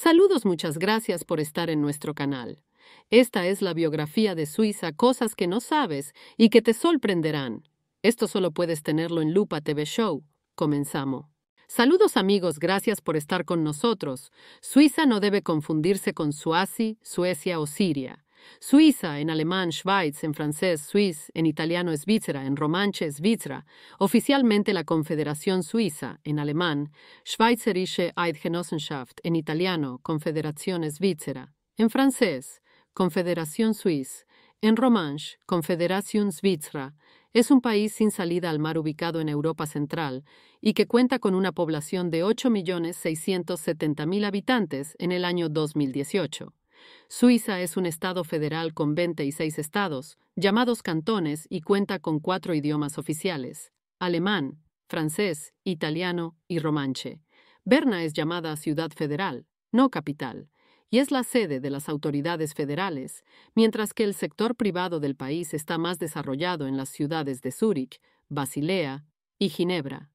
Saludos, muchas gracias por estar en nuestro canal. Esta es la biografía de Suiza, cosas que no sabes y que te sorprenderán. Esto solo puedes tenerlo en Lupa TV Show. Comenzamos. Saludos amigos, gracias por estar con nosotros. Suiza no debe confundirse con Suazi, Suecia o Siria. Suiza en alemán Schweiz, en francés Suisse, en italiano Svizzera, en romanche Svizzera, oficialmente la Confederación Suiza, en alemán Schweizerische Eidgenossenschaft, en italiano Confederación Svizzera, en francés Confederación Suisse, en romanche Confederación Svizzera, es un país sin salida al mar ubicado en Europa Central y que cuenta con una población de 8.670.000 habitantes en el año 2018. Suiza es un estado federal con 26 estados, llamados cantones, y cuenta con cuatro idiomas oficiales, alemán, francés, italiano y romanche. Berna es llamada ciudad federal, no capital, y es la sede de las autoridades federales, mientras que el sector privado del país está más desarrollado en las ciudades de Zúrich, Basilea y Ginebra.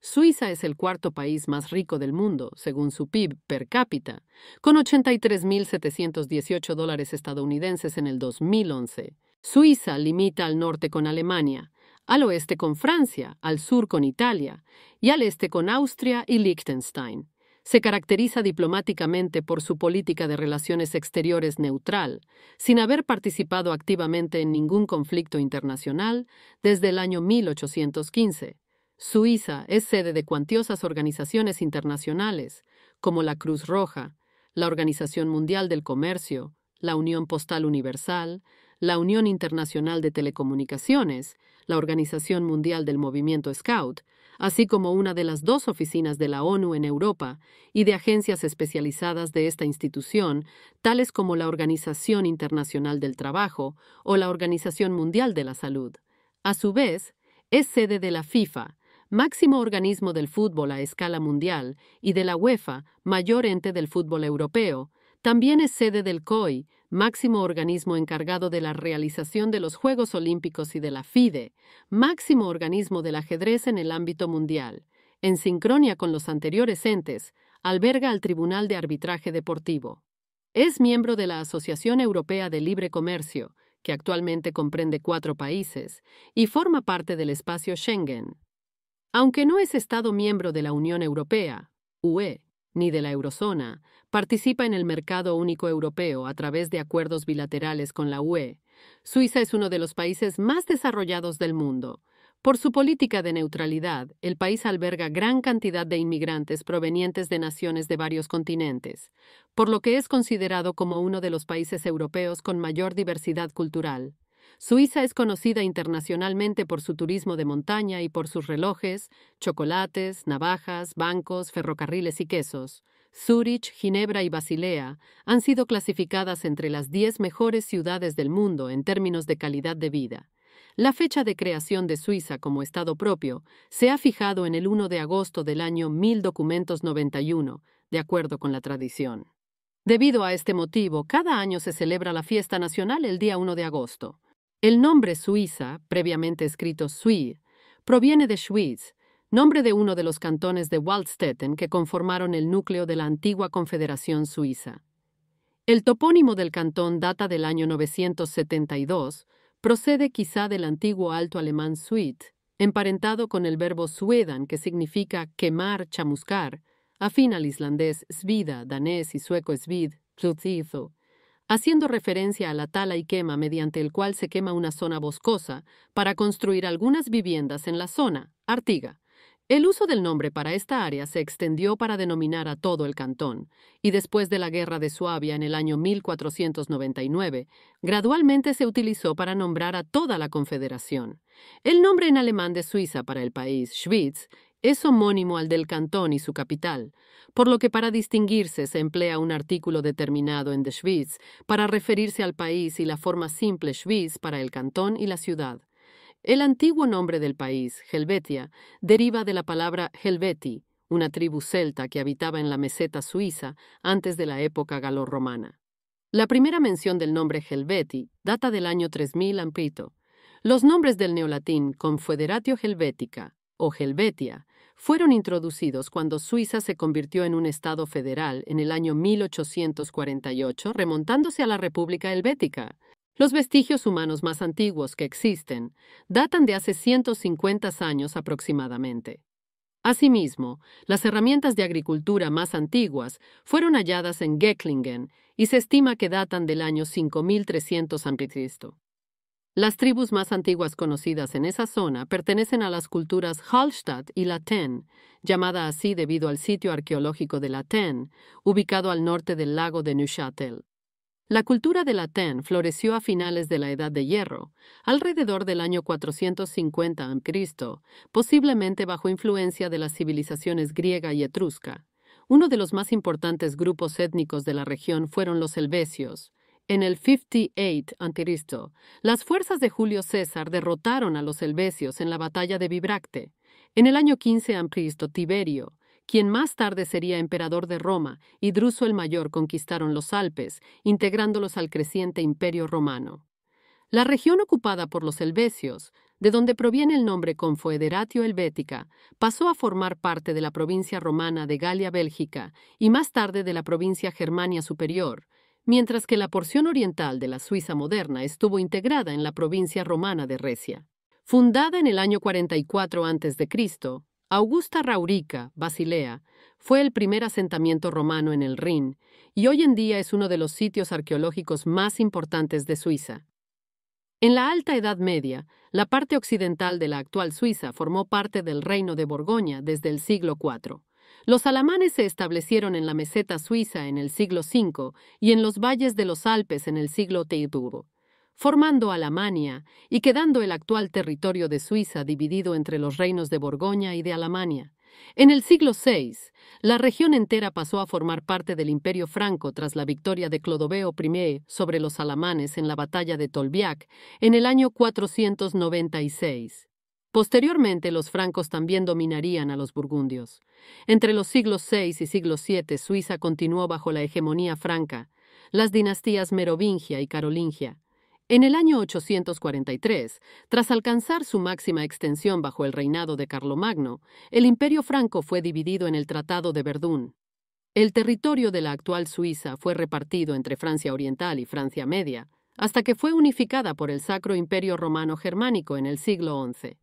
Suiza es el cuarto país más rico del mundo, según su PIB per cápita, con 83.718 dólares estadounidenses en el 2011. Suiza limita al norte con Alemania, al oeste con Francia, al sur con Italia y al este con Austria y Liechtenstein. Se caracteriza diplomáticamente por su política de relaciones exteriores neutral, sin haber participado activamente en ningún conflicto internacional desde el año 1815. Suiza es sede de cuantiosas organizaciones internacionales, como la Cruz Roja, la Organización Mundial del Comercio, la Unión Postal Universal, la Unión Internacional de Telecomunicaciones, la Organización Mundial del Movimiento Scout, así como una de las dos oficinas de la ONU en Europa y de agencias especializadas de esta institución, tales como la Organización Internacional del Trabajo o la Organización Mundial de la Salud. A su vez, es sede de la FIFA, máximo organismo del fútbol a escala mundial, y de la UEFA, mayor ente del fútbol europeo, también es sede del COI, máximo organismo encargado de la realización de los Juegos Olímpicos y de la FIDE, máximo organismo del ajedrez en el ámbito mundial. En sincronía con los anteriores entes, alberga al Tribunal de Arbitraje Deportivo. Es miembro de la Asociación Europea de Libre Comercio, que actualmente comprende cuatro países, y forma parte del espacio Schengen. Aunque no es Estado miembro de la Unión Europea, UE, ni de la eurozona, participa en el mercado único europeo a través de acuerdos bilaterales con la UE. Suiza es uno de los países más desarrollados del mundo. Por su política de neutralidad, el país alberga gran cantidad de inmigrantes provenientes de naciones de varios continentes, por lo que es considerado como uno de los países europeos con mayor diversidad cultural. Suiza es conocida internacionalmente por su turismo de montaña y por sus relojes, chocolates, navajas, bancos, ferrocarriles y quesos. Zúrich, Ginebra y Basilea han sido clasificadas entre las 10 mejores ciudades del mundo en términos de calidad de vida. La fecha de creación de Suiza como Estado propio se ha fijado en el 1 de agosto del año 1291, de acuerdo con la tradición. Debido a este motivo, cada año se celebra la fiesta nacional el día 1 de agosto. El nombre Suiza, previamente escrito Sui, proviene de Schwyz, nombre de uno de los cantones de Waldstätten que conformaron el núcleo de la antigua Confederación Suiza. El topónimo del cantón data del año 972, procede quizá del antiguo alto alemán Suit, emparentado con el verbo suedan que significa quemar, chamuscar, afín al islandés svida, danés y sueco svid, plutizo, haciendo referencia a la tala y quema mediante el cual se quema una zona boscosa para construir algunas viviendas en la zona, Artiga. El uso del nombre para esta área se extendió para denominar a todo el cantón, y después de la Guerra de Suabia en el año 1499, gradualmente se utilizó para nombrar a toda la Confederación. El nombre en alemán de Suiza para el país, Schwyz, es homónimo al del cantón y su capital, por lo que para distinguirse se emplea un artículo determinado en de Schwyz para referirse al país y la forma simple Schwyz para el cantón y la ciudad. El antiguo nombre del país, Helvetia, deriva de la palabra Helveti, una tribu celta que habitaba en la meseta suiza antes de la época galorromana. La primera mención del nombre Helveti data del año 3000 amplito Los nombres del neolatín Confederatio Helvetica o Helvetia fueron introducidos cuando Suiza se convirtió en un Estado federal en el año 1848, remontándose a la República Helvética. Los vestigios humanos más antiguos que existen datan de hace 150 años aproximadamente. Asimismo, las herramientas de agricultura más antiguas fueron halladas en Geklingen y se estima que datan del año 5300 a.C. Las tribus más antiguas conocidas en esa zona pertenecen a las culturas Hallstatt y Laten, llamada así debido al sitio arqueológico de Laten, ubicado al norte del lago de Neuchâtel. La cultura de Laten floreció a finales de la Edad de Hierro, alrededor del año 450 a.C., posiblemente bajo influencia de las civilizaciones griega y etrusca. Uno de los más importantes grupos étnicos de la región fueron los helvecios, en el 58 a.C., las fuerzas de Julio César derrotaron a los helvecios en la batalla de Vibracte. En el año 15 a.C., Tiberio, quien más tarde sería emperador de Roma, y Druso el Mayor conquistaron los Alpes, integrándolos al creciente imperio romano. La región ocupada por los helvecios, de donde proviene el nombre confoederatio Helvética, pasó a formar parte de la provincia romana de Galia Bélgica y más tarde de la provincia Germania Superior, mientras que la porción oriental de la Suiza moderna estuvo integrada en la provincia romana de Recia. Fundada en el año 44 a.C., Augusta Raurica, Basilea, fue el primer asentamiento romano en el Rin y hoy en día es uno de los sitios arqueológicos más importantes de Suiza. En la Alta Edad Media, la parte occidental de la actual Suiza formó parte del Reino de Borgoña desde el siglo IV. Los alamanes se establecieron en la meseta suiza en el siglo V y en los valles de los Alpes en el siglo Teiduro, formando Alemania y quedando el actual territorio de Suiza dividido entre los reinos de Borgoña y de Alemania. En el siglo VI, la región entera pasó a formar parte del Imperio Franco tras la victoria de Clodoveo I sobre los alamanes en la batalla de Tolbiac en el año 496. Posteriormente los francos también dominarían a los burgundios. Entre los siglos VI y siglo VII Suiza continuó bajo la hegemonía franca, las dinastías merovingia y carolingia. En el año 843, tras alcanzar su máxima extensión bajo el reinado de Carlomagno, el imperio franco fue dividido en el Tratado de Verdún. El territorio de la actual Suiza fue repartido entre Francia Oriental y Francia Media, hasta que fue unificada por el Sacro Imperio Romano Germánico en el siglo XI.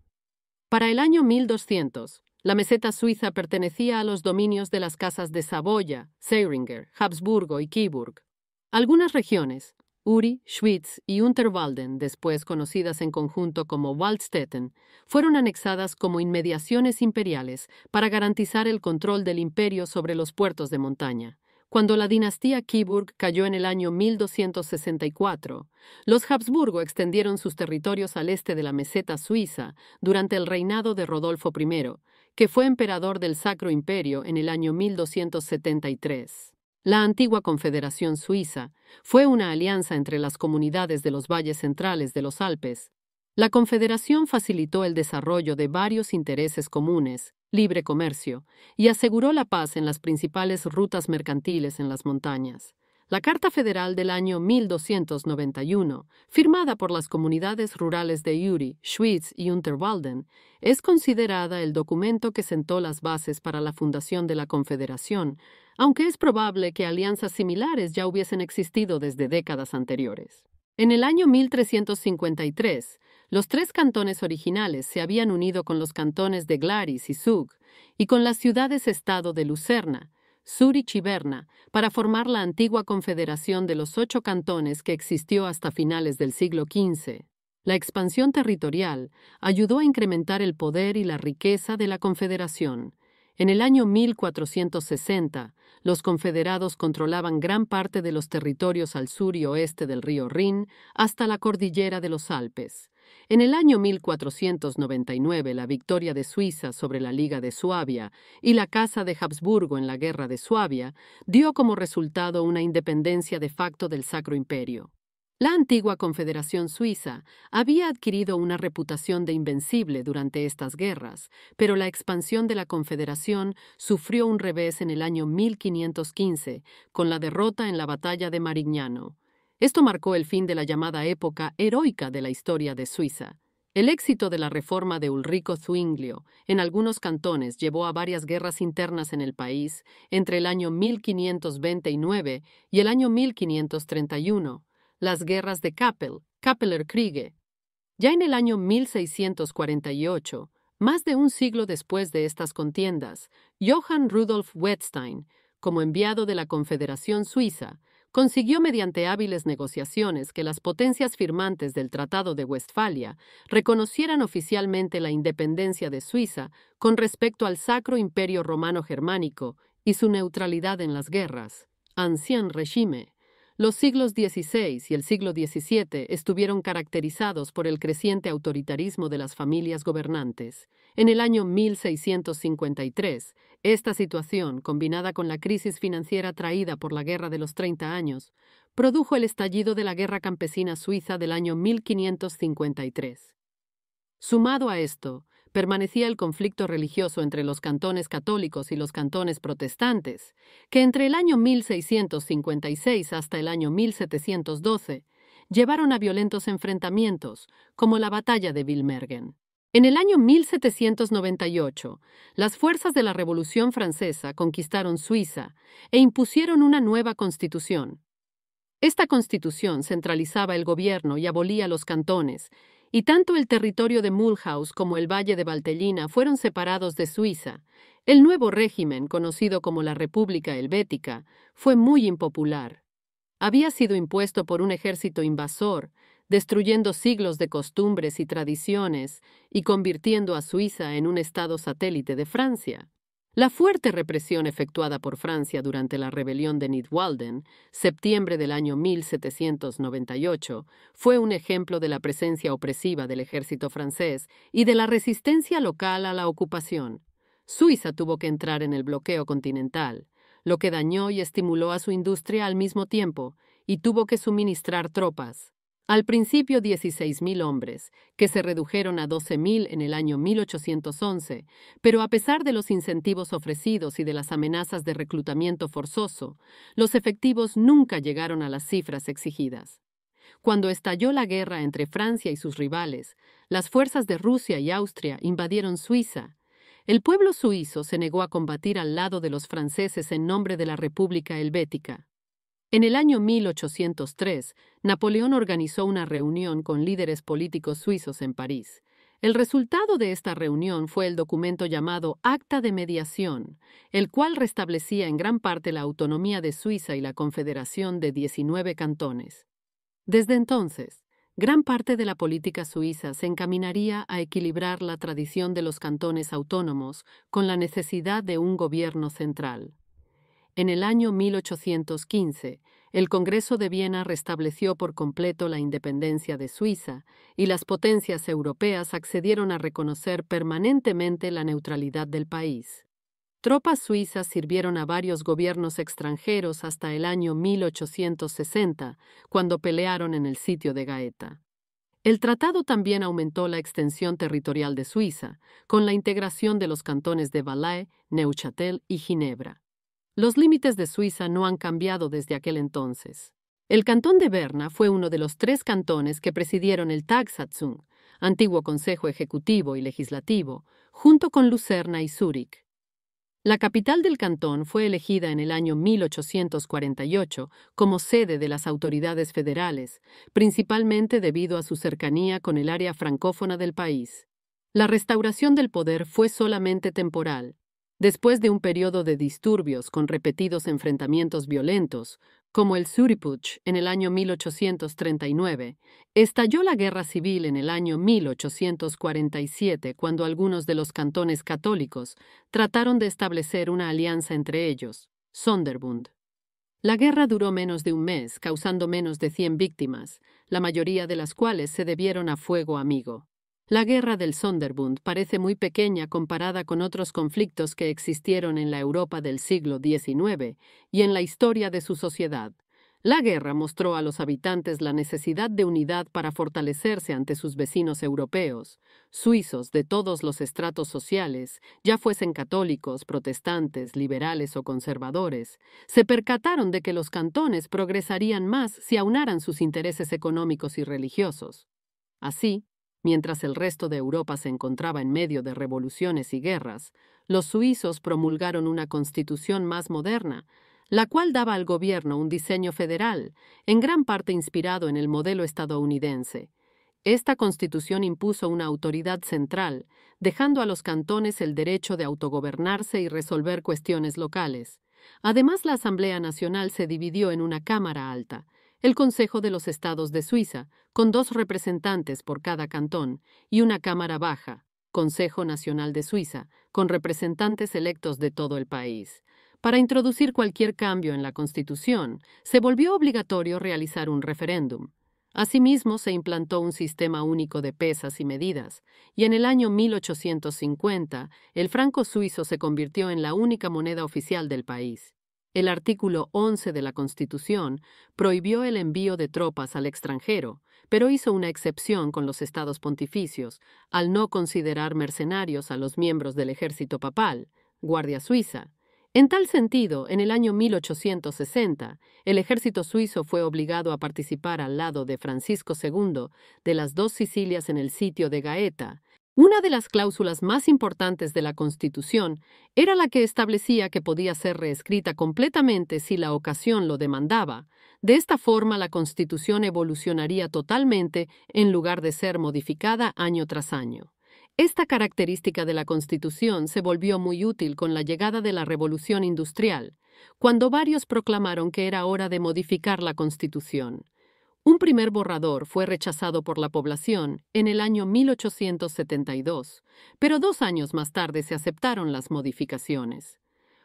Para el año 1200, la meseta suiza pertenecía a los dominios de las casas de Saboya, Seiringer, Habsburgo y Kiburg. Algunas regiones, Uri, Schwyz y Unterwalden, después conocidas en conjunto como Waldstätten, fueron anexadas como inmediaciones imperiales para garantizar el control del imperio sobre los puertos de montaña. Cuando la dinastía Kiburg cayó en el año 1264, los Habsburgo extendieron sus territorios al este de la meseta suiza durante el reinado de Rodolfo I, que fue emperador del Sacro Imperio en el año 1273. La antigua Confederación Suiza fue una alianza entre las comunidades de los valles centrales de los Alpes. La Confederación facilitó el desarrollo de varios intereses comunes, libre comercio, y aseguró la paz en las principales rutas mercantiles en las montañas. La Carta Federal del año 1291, firmada por las comunidades rurales de Uri, Schwyz y Unterwalden, es considerada el documento que sentó las bases para la fundación de la Confederación, aunque es probable que alianzas similares ya hubiesen existido desde décadas anteriores. En el año 1353, los tres cantones originales se habían unido con los cantones de Glaris y Zug y con las ciudades-estado de Lucerna, Sur y Berna para formar la antigua confederación de los ocho cantones que existió hasta finales del siglo XV. La expansión territorial ayudó a incrementar el poder y la riqueza de la confederación. En el año 1460, los confederados controlaban gran parte de los territorios al sur y oeste del río Rin hasta la cordillera de los Alpes. En el año 1499, la victoria de Suiza sobre la Liga de Suabia y la Casa de Habsburgo en la Guerra de Suabia dio como resultado una independencia de facto del Sacro Imperio. La antigua Confederación Suiza había adquirido una reputación de invencible durante estas guerras, pero la expansión de la Confederación sufrió un revés en el año 1515, con la derrota en la batalla de Marignano. Esto marcó el fin de la llamada época heroica de la historia de Suiza. El éxito de la reforma de Ulrico Zwinglio en algunos cantones llevó a varias guerras internas en el país entre el año 1529 y el año 1531, las guerras de Kappel, Kappeler Kriege. Ya en el año 1648, más de un siglo después de estas contiendas, Johann Rudolf Wettstein, como enviado de la Confederación Suiza, consiguió mediante hábiles negociaciones que las potencias firmantes del Tratado de Westfalia reconocieran oficialmente la independencia de Suiza con respecto al Sacro Imperio Romano Germánico y su neutralidad en las guerras, Ancien Regime. Los siglos XVI y el siglo XVII estuvieron caracterizados por el creciente autoritarismo de las familias gobernantes. En el año 1653, esta situación, combinada con la crisis financiera traída por la Guerra de los Treinta Años, produjo el estallido de la Guerra Campesina Suiza del año 1553. Sumado a esto, permanecía el conflicto religioso entre los cantones católicos y los cantones protestantes, que entre el año 1656 hasta el año 1712 llevaron a violentos enfrentamientos, como la batalla de Vilmergen. En el año 1798, las fuerzas de la Revolución Francesa conquistaron Suiza e impusieron una nueva constitución. Esta constitución centralizaba el gobierno y abolía los cantones, y tanto el territorio de Mulhouse como el valle de Valtellina fueron separados de Suiza, el nuevo régimen, conocido como la República Helvética, fue muy impopular. Había sido impuesto por un ejército invasor, destruyendo siglos de costumbres y tradiciones y convirtiendo a Suiza en un estado satélite de Francia. La fuerte represión efectuada por Francia durante la rebelión de Nidwalden, septiembre del año 1798, fue un ejemplo de la presencia opresiva del ejército francés y de la resistencia local a la ocupación. Suiza tuvo que entrar en el bloqueo continental, lo que dañó y estimuló a su industria al mismo tiempo, y tuvo que suministrar tropas. Al principio 16.000 hombres, que se redujeron a 12.000 en el año 1811, pero a pesar de los incentivos ofrecidos y de las amenazas de reclutamiento forzoso, los efectivos nunca llegaron a las cifras exigidas. Cuando estalló la guerra entre Francia y sus rivales, las fuerzas de Rusia y Austria invadieron Suiza. El pueblo suizo se negó a combatir al lado de los franceses en nombre de la República Helvética. En el año 1803, Napoleón organizó una reunión con líderes políticos suizos en París. El resultado de esta reunión fue el documento llamado Acta de Mediación, el cual restablecía en gran parte la autonomía de Suiza y la confederación de 19 cantones. Desde entonces, gran parte de la política suiza se encaminaría a equilibrar la tradición de los cantones autónomos con la necesidad de un gobierno central. En el año 1815, el Congreso de Viena restableció por completo la independencia de Suiza y las potencias europeas accedieron a reconocer permanentemente la neutralidad del país. Tropas suizas sirvieron a varios gobiernos extranjeros hasta el año 1860, cuando pelearon en el sitio de Gaeta. El tratado también aumentó la extensión territorial de Suiza, con la integración de los cantones de Valais, Neuchâtel y Ginebra. Los límites de Suiza no han cambiado desde aquel entonces. El cantón de Berna fue uno de los tres cantones que presidieron el Tagsatzung, antiguo Consejo Ejecutivo y Legislativo, junto con Lucerna y Zúrich. La capital del cantón fue elegida en el año 1848 como sede de las autoridades federales, principalmente debido a su cercanía con el área francófona del país. La restauración del poder fue solamente temporal, Después de un periodo de disturbios con repetidos enfrentamientos violentos, como el Suripuch en el año 1839, estalló la guerra civil en el año 1847 cuando algunos de los cantones católicos trataron de establecer una alianza entre ellos, Sonderbund. La guerra duró menos de un mes, causando menos de 100 víctimas, la mayoría de las cuales se debieron a fuego amigo. La guerra del Sonderbund parece muy pequeña comparada con otros conflictos que existieron en la Europa del siglo XIX y en la historia de su sociedad. La guerra mostró a los habitantes la necesidad de unidad para fortalecerse ante sus vecinos europeos, suizos de todos los estratos sociales, ya fuesen católicos, protestantes, liberales o conservadores, se percataron de que los cantones progresarían más si aunaran sus intereses económicos y religiosos. Así, Mientras el resto de Europa se encontraba en medio de revoluciones y guerras, los suizos promulgaron una constitución más moderna, la cual daba al gobierno un diseño federal, en gran parte inspirado en el modelo estadounidense. Esta constitución impuso una autoridad central, dejando a los cantones el derecho de autogobernarse y resolver cuestiones locales. Además, la Asamblea Nacional se dividió en una Cámara Alta, el Consejo de los Estados de Suiza, con dos representantes por cada cantón, y una Cámara Baja, Consejo Nacional de Suiza, con representantes electos de todo el país. Para introducir cualquier cambio en la Constitución, se volvió obligatorio realizar un referéndum. Asimismo, se implantó un sistema único de pesas y medidas, y en el año 1850 el franco suizo se convirtió en la única moneda oficial del país. El artículo 11 de la Constitución prohibió el envío de tropas al extranjero, pero hizo una excepción con los estados pontificios al no considerar mercenarios a los miembros del ejército papal, Guardia Suiza, en tal sentido, en el año 1860, el ejército suizo fue obligado a participar al lado de Francisco II de las dos Sicilias en el sitio de Gaeta, una de las cláusulas más importantes de la Constitución era la que establecía que podía ser reescrita completamente si la ocasión lo demandaba. De esta forma, la Constitución evolucionaría totalmente en lugar de ser modificada año tras año. Esta característica de la Constitución se volvió muy útil con la llegada de la Revolución Industrial, cuando varios proclamaron que era hora de modificar la Constitución. Un primer borrador fue rechazado por la población en el año 1872, pero dos años más tarde se aceptaron las modificaciones.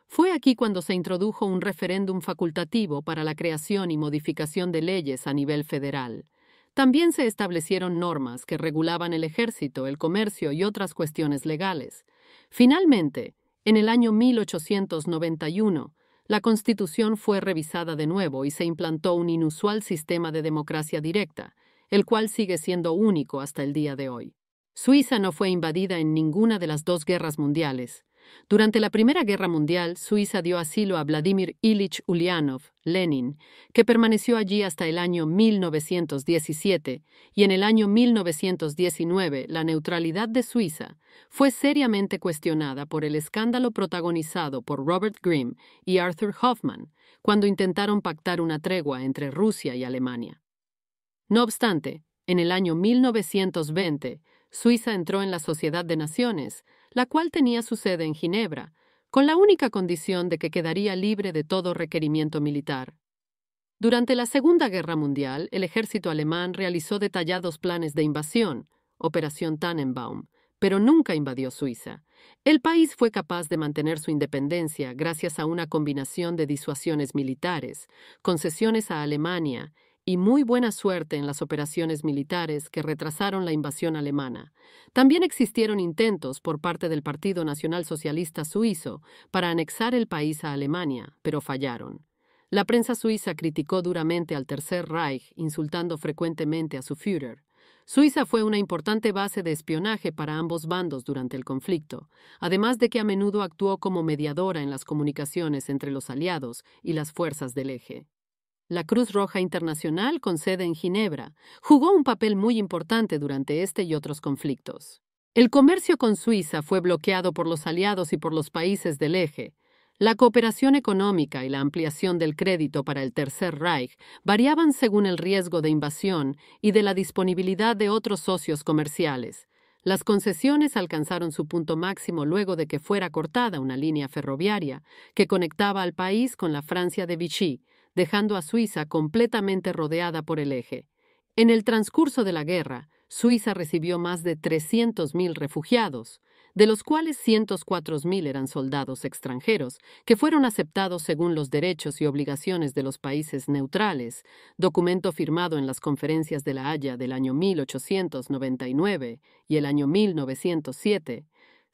Fue aquí cuando se introdujo un referéndum facultativo para la creación y modificación de leyes a nivel federal. También se establecieron normas que regulaban el ejército, el comercio y otras cuestiones legales. Finalmente, en el año 1891, la Constitución fue revisada de nuevo y se implantó un inusual sistema de democracia directa, el cual sigue siendo único hasta el día de hoy. Suiza no fue invadida en ninguna de las dos guerras mundiales, durante la Primera Guerra Mundial, Suiza dio asilo a Vladimir Ilich Ulyanov, Lenin, que permaneció allí hasta el año 1917, y en el año 1919 la neutralidad de Suiza fue seriamente cuestionada por el escándalo protagonizado por Robert Grimm y Arthur Hoffman cuando intentaron pactar una tregua entre Rusia y Alemania. No obstante, en el año 1920, Suiza entró en la Sociedad de Naciones, la cual tenía su sede en Ginebra, con la única condición de que quedaría libre de todo requerimiento militar. Durante la Segunda Guerra Mundial, el ejército alemán realizó detallados planes de invasión, Operación Tannenbaum, pero nunca invadió Suiza. El país fue capaz de mantener su independencia gracias a una combinación de disuasiones militares, concesiones a Alemania y muy buena suerte en las operaciones militares que retrasaron la invasión alemana. También existieron intentos por parte del Partido Nacional Socialista Suizo para anexar el país a Alemania, pero fallaron. La prensa suiza criticó duramente al Tercer Reich, insultando frecuentemente a su Führer. Suiza fue una importante base de espionaje para ambos bandos durante el conflicto, además de que a menudo actuó como mediadora en las comunicaciones entre los aliados y las fuerzas del eje. La Cruz Roja Internacional, con sede en Ginebra, jugó un papel muy importante durante este y otros conflictos. El comercio con Suiza fue bloqueado por los aliados y por los países del eje. La cooperación económica y la ampliación del crédito para el Tercer Reich variaban según el riesgo de invasión y de la disponibilidad de otros socios comerciales. Las concesiones alcanzaron su punto máximo luego de que fuera cortada una línea ferroviaria que conectaba al país con la Francia de Vichy, dejando a Suiza completamente rodeada por el eje. En el transcurso de la guerra, Suiza recibió más de 300.000 refugiados, de los cuales 104.000 eran soldados extranjeros, que fueron aceptados según los derechos y obligaciones de los países neutrales, documento firmado en las conferencias de La Haya del año 1899 y el año 1907,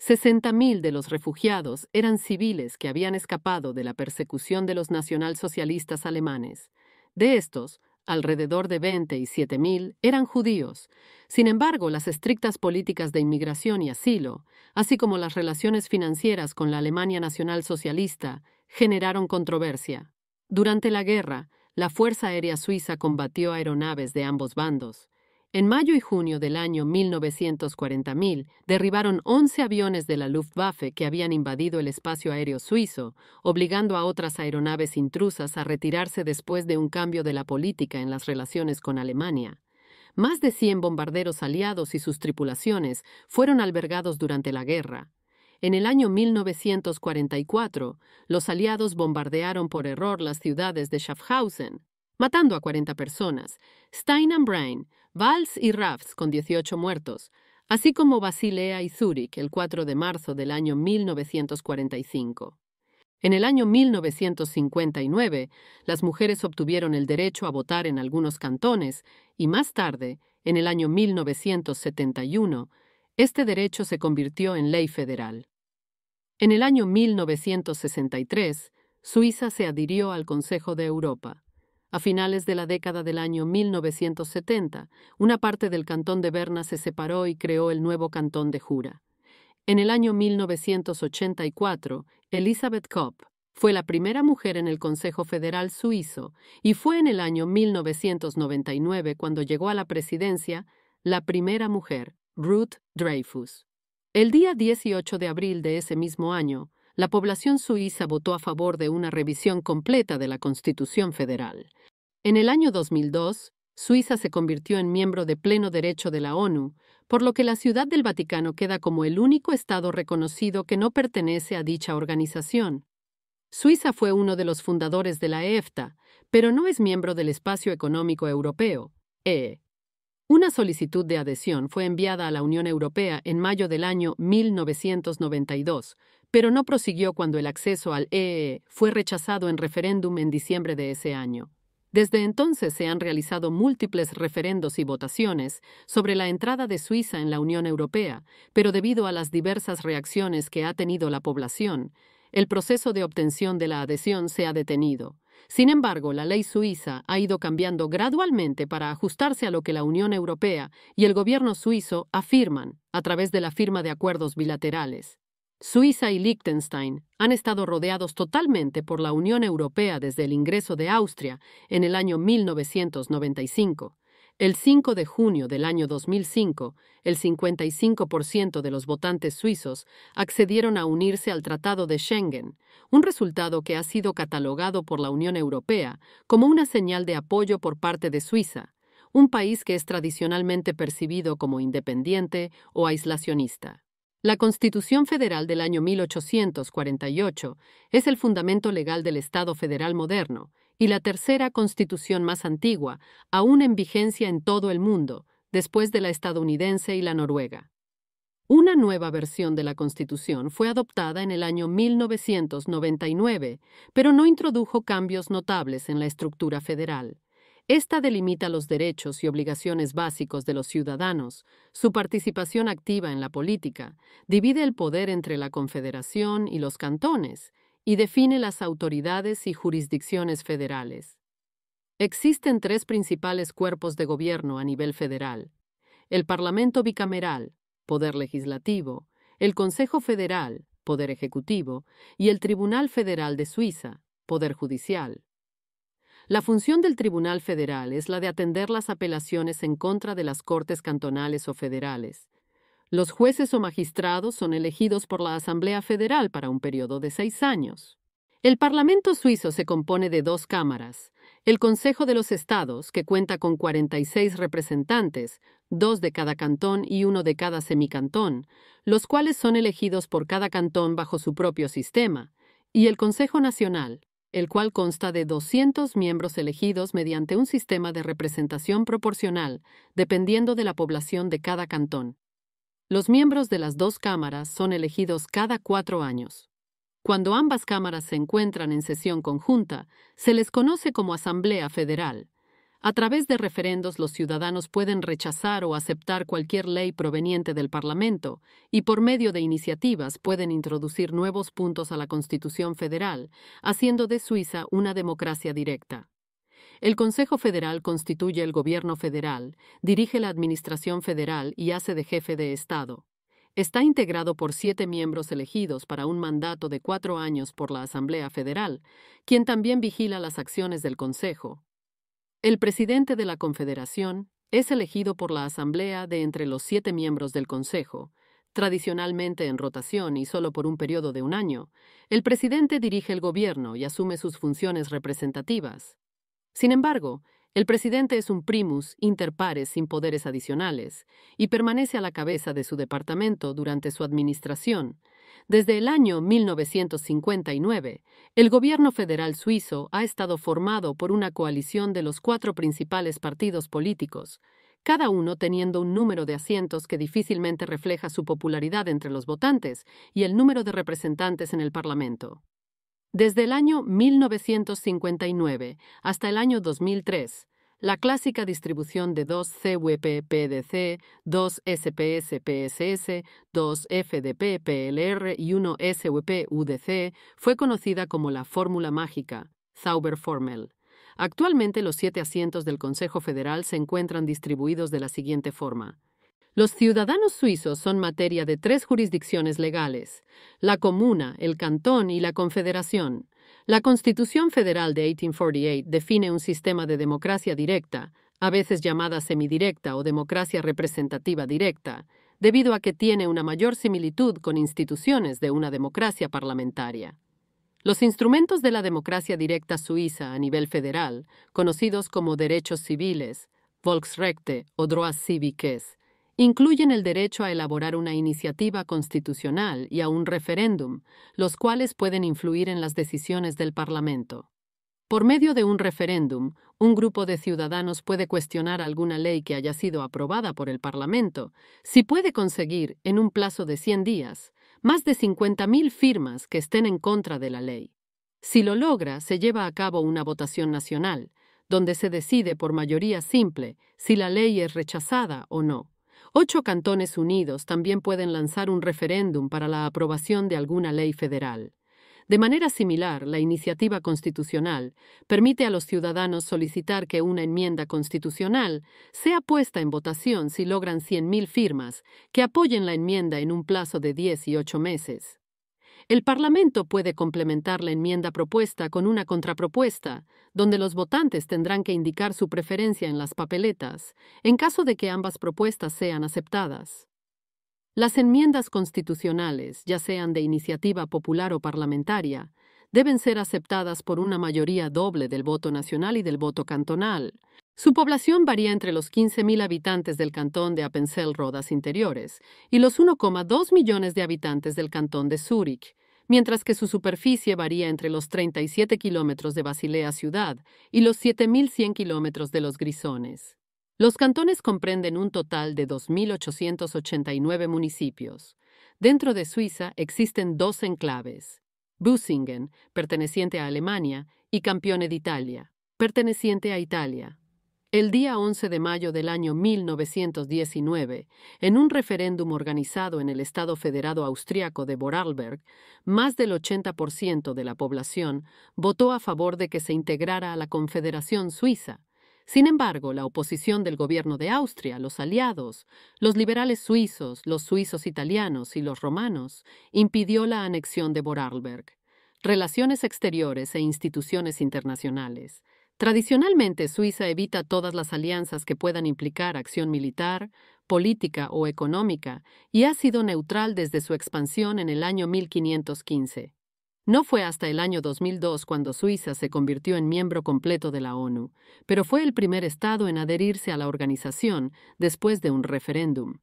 60.000 de los refugiados eran civiles que habían escapado de la persecución de los nacionalsocialistas alemanes. De estos, alrededor de 20 y 7.000 eran judíos. Sin embargo, las estrictas políticas de inmigración y asilo, así como las relaciones financieras con la Alemania nacionalsocialista, generaron controversia. Durante la guerra, la Fuerza Aérea Suiza combatió aeronaves de ambos bandos. En mayo y junio del año 1940.000, derribaron 11 aviones de la Luftwaffe que habían invadido el espacio aéreo suizo, obligando a otras aeronaves intrusas a retirarse después de un cambio de la política en las relaciones con Alemania. Más de 100 bombarderos aliados y sus tripulaciones fueron albergados durante la guerra. En el año 1944, los aliados bombardearon por error las ciudades de Schaffhausen, matando a 40 personas, Stein and Brain, Valls y Raffs con 18 muertos, así como Basilea y Zurich el 4 de marzo del año 1945. En el año 1959, las mujeres obtuvieron el derecho a votar en algunos cantones y más tarde, en el año 1971, este derecho se convirtió en ley federal. En el año 1963, Suiza se adhirió al Consejo de Europa. A finales de la década del año 1970, una parte del cantón de Berna se separó y creó el nuevo cantón de Jura. En el año 1984, Elizabeth Kopp fue la primera mujer en el Consejo Federal suizo y fue en el año 1999 cuando llegó a la presidencia la primera mujer, Ruth Dreyfus. El día 18 de abril de ese mismo año, la población suiza votó a favor de una revisión completa de la Constitución Federal. En el año 2002, Suiza se convirtió en miembro de pleno derecho de la ONU, por lo que la Ciudad del Vaticano queda como el único Estado reconocido que no pertenece a dicha organización. Suiza fue uno de los fundadores de la EFTA, pero no es miembro del Espacio Económico Europeo, EE. Una solicitud de adhesión fue enviada a la Unión Europea en mayo del año 1992, pero no prosiguió cuando el acceso al EE e fue rechazado en referéndum en diciembre de ese año. Desde entonces se han realizado múltiples referendos y votaciones sobre la entrada de Suiza en la Unión Europea, pero debido a las diversas reacciones que ha tenido la población, el proceso de obtención de la adhesión se ha detenido. Sin embargo, la ley suiza ha ido cambiando gradualmente para ajustarse a lo que la Unión Europea y el gobierno suizo afirman a través de la firma de acuerdos bilaterales. Suiza y Liechtenstein han estado rodeados totalmente por la Unión Europea desde el ingreso de Austria en el año 1995. El 5 de junio del año 2005, el 55% de los votantes suizos accedieron a unirse al Tratado de Schengen, un resultado que ha sido catalogado por la Unión Europea como una señal de apoyo por parte de Suiza, un país que es tradicionalmente percibido como independiente o aislacionista. La Constitución Federal del año 1848 es el fundamento legal del Estado federal moderno y la tercera constitución más antigua, aún en vigencia en todo el mundo, después de la estadounidense y la noruega. Una nueva versión de la Constitución fue adoptada en el año 1999, pero no introdujo cambios notables en la estructura federal. Esta delimita los derechos y obligaciones básicos de los ciudadanos, su participación activa en la política, divide el poder entre la Confederación y los cantones, y define las autoridades y jurisdicciones federales. Existen tres principales cuerpos de gobierno a nivel federal. El Parlamento bicameral, Poder Legislativo, el Consejo Federal, Poder Ejecutivo, y el Tribunal Federal de Suiza, Poder Judicial. La función del Tribunal Federal es la de atender las apelaciones en contra de las Cortes cantonales o federales. Los jueces o magistrados son elegidos por la Asamblea Federal para un periodo de seis años. El Parlamento suizo se compone de dos cámaras, el Consejo de los Estados, que cuenta con 46 representantes, dos de cada cantón y uno de cada semicantón, los cuales son elegidos por cada cantón bajo su propio sistema, y el Consejo Nacional, el cual consta de 200 miembros elegidos mediante un sistema de representación proporcional, dependiendo de la población de cada cantón. Los miembros de las dos cámaras son elegidos cada cuatro años. Cuando ambas cámaras se encuentran en sesión conjunta, se les conoce como Asamblea Federal. A través de referendos los ciudadanos pueden rechazar o aceptar cualquier ley proveniente del Parlamento y por medio de iniciativas pueden introducir nuevos puntos a la Constitución federal, haciendo de Suiza una democracia directa. El Consejo Federal constituye el Gobierno federal, dirige la Administración federal y hace de jefe de Estado. Está integrado por siete miembros elegidos para un mandato de cuatro años por la Asamblea Federal, quien también vigila las acciones del Consejo, el presidente de la Confederación es elegido por la Asamblea de entre los siete miembros del Consejo. Tradicionalmente en rotación y solo por un periodo de un año, el presidente dirige el gobierno y asume sus funciones representativas. Sin embargo, el presidente es un primus inter pares sin poderes adicionales y permanece a la cabeza de su departamento durante su administración, desde el año 1959, el gobierno federal suizo ha estado formado por una coalición de los cuatro principales partidos políticos, cada uno teniendo un número de asientos que difícilmente refleja su popularidad entre los votantes y el número de representantes en el Parlamento. Desde el año 1959 hasta el año 2003, la clásica distribución de dos cwp pdc 2SPS-PSS, 2FDP-PLR y 1SWP-UDC fue conocida como la fórmula mágica, Zauberformel. Actualmente los siete asientos del Consejo Federal se encuentran distribuidos de la siguiente forma. Los ciudadanos suizos son materia de tres jurisdicciones legales, la comuna, el cantón y la confederación. La Constitución Federal de 1848 define un sistema de democracia directa, a veces llamada semidirecta o democracia representativa directa, debido a que tiene una mayor similitud con instituciones de una democracia parlamentaria. Los instrumentos de la democracia directa suiza a nivel federal, conocidos como derechos civiles, Volksrechte o droits civiques, incluyen el derecho a elaborar una iniciativa constitucional y a un referéndum, los cuales pueden influir en las decisiones del Parlamento. Por medio de un referéndum, un grupo de ciudadanos puede cuestionar alguna ley que haya sido aprobada por el Parlamento, si puede conseguir, en un plazo de 100 días, más de 50.000 firmas que estén en contra de la ley. Si lo logra, se lleva a cabo una votación nacional, donde se decide por mayoría simple si la ley es rechazada o no. Ocho cantones unidos también pueden lanzar un referéndum para la aprobación de alguna ley federal. De manera similar, la iniciativa constitucional permite a los ciudadanos solicitar que una enmienda constitucional sea puesta en votación si logran 100.000 firmas que apoyen la enmienda en un plazo de 18 meses. El Parlamento puede complementar la enmienda propuesta con una contrapropuesta, donde los votantes tendrán que indicar su preferencia en las papeletas, en caso de que ambas propuestas sean aceptadas. Las enmiendas constitucionales, ya sean de iniciativa popular o parlamentaria, deben ser aceptadas por una mayoría doble del voto nacional y del voto cantonal, su población varía entre los 15.000 habitantes del cantón de Appenzell Rodas Interiores y los 1,2 millones de habitantes del cantón de Zúrich, mientras que su superficie varía entre los 37 kilómetros de Basilea Ciudad y los 7.100 kilómetros de los Grisones. Los cantones comprenden un total de 2.889 municipios. Dentro de Suiza existen dos enclaves, Busingen, perteneciente a Alemania, y Campione d'Italia, perteneciente a Italia. El día 11 de mayo del año 1919, en un referéndum organizado en el Estado Federado Austriaco de Vorarlberg, más del 80% de la población votó a favor de que se integrara a la Confederación Suiza. Sin embargo, la oposición del gobierno de Austria, los aliados, los liberales suizos, los suizos italianos y los romanos impidió la anexión de Vorarlberg. Relaciones exteriores e instituciones internacionales. Tradicionalmente, Suiza evita todas las alianzas que puedan implicar acción militar, política o económica, y ha sido neutral desde su expansión en el año 1515. No fue hasta el año 2002 cuando Suiza se convirtió en miembro completo de la ONU, pero fue el primer Estado en adherirse a la organización después de un referéndum.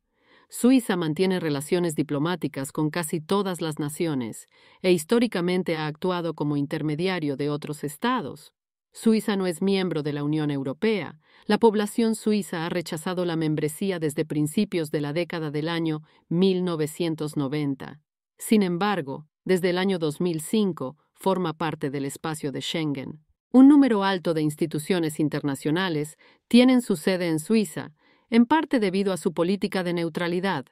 Suiza mantiene relaciones diplomáticas con casi todas las naciones e históricamente ha actuado como intermediario de otros estados. Suiza no es miembro de la Unión Europea. La población suiza ha rechazado la membresía desde principios de la década del año 1990. Sin embargo, desde el año 2005 forma parte del espacio de Schengen. Un número alto de instituciones internacionales tienen su sede en Suiza, en parte debido a su política de neutralidad.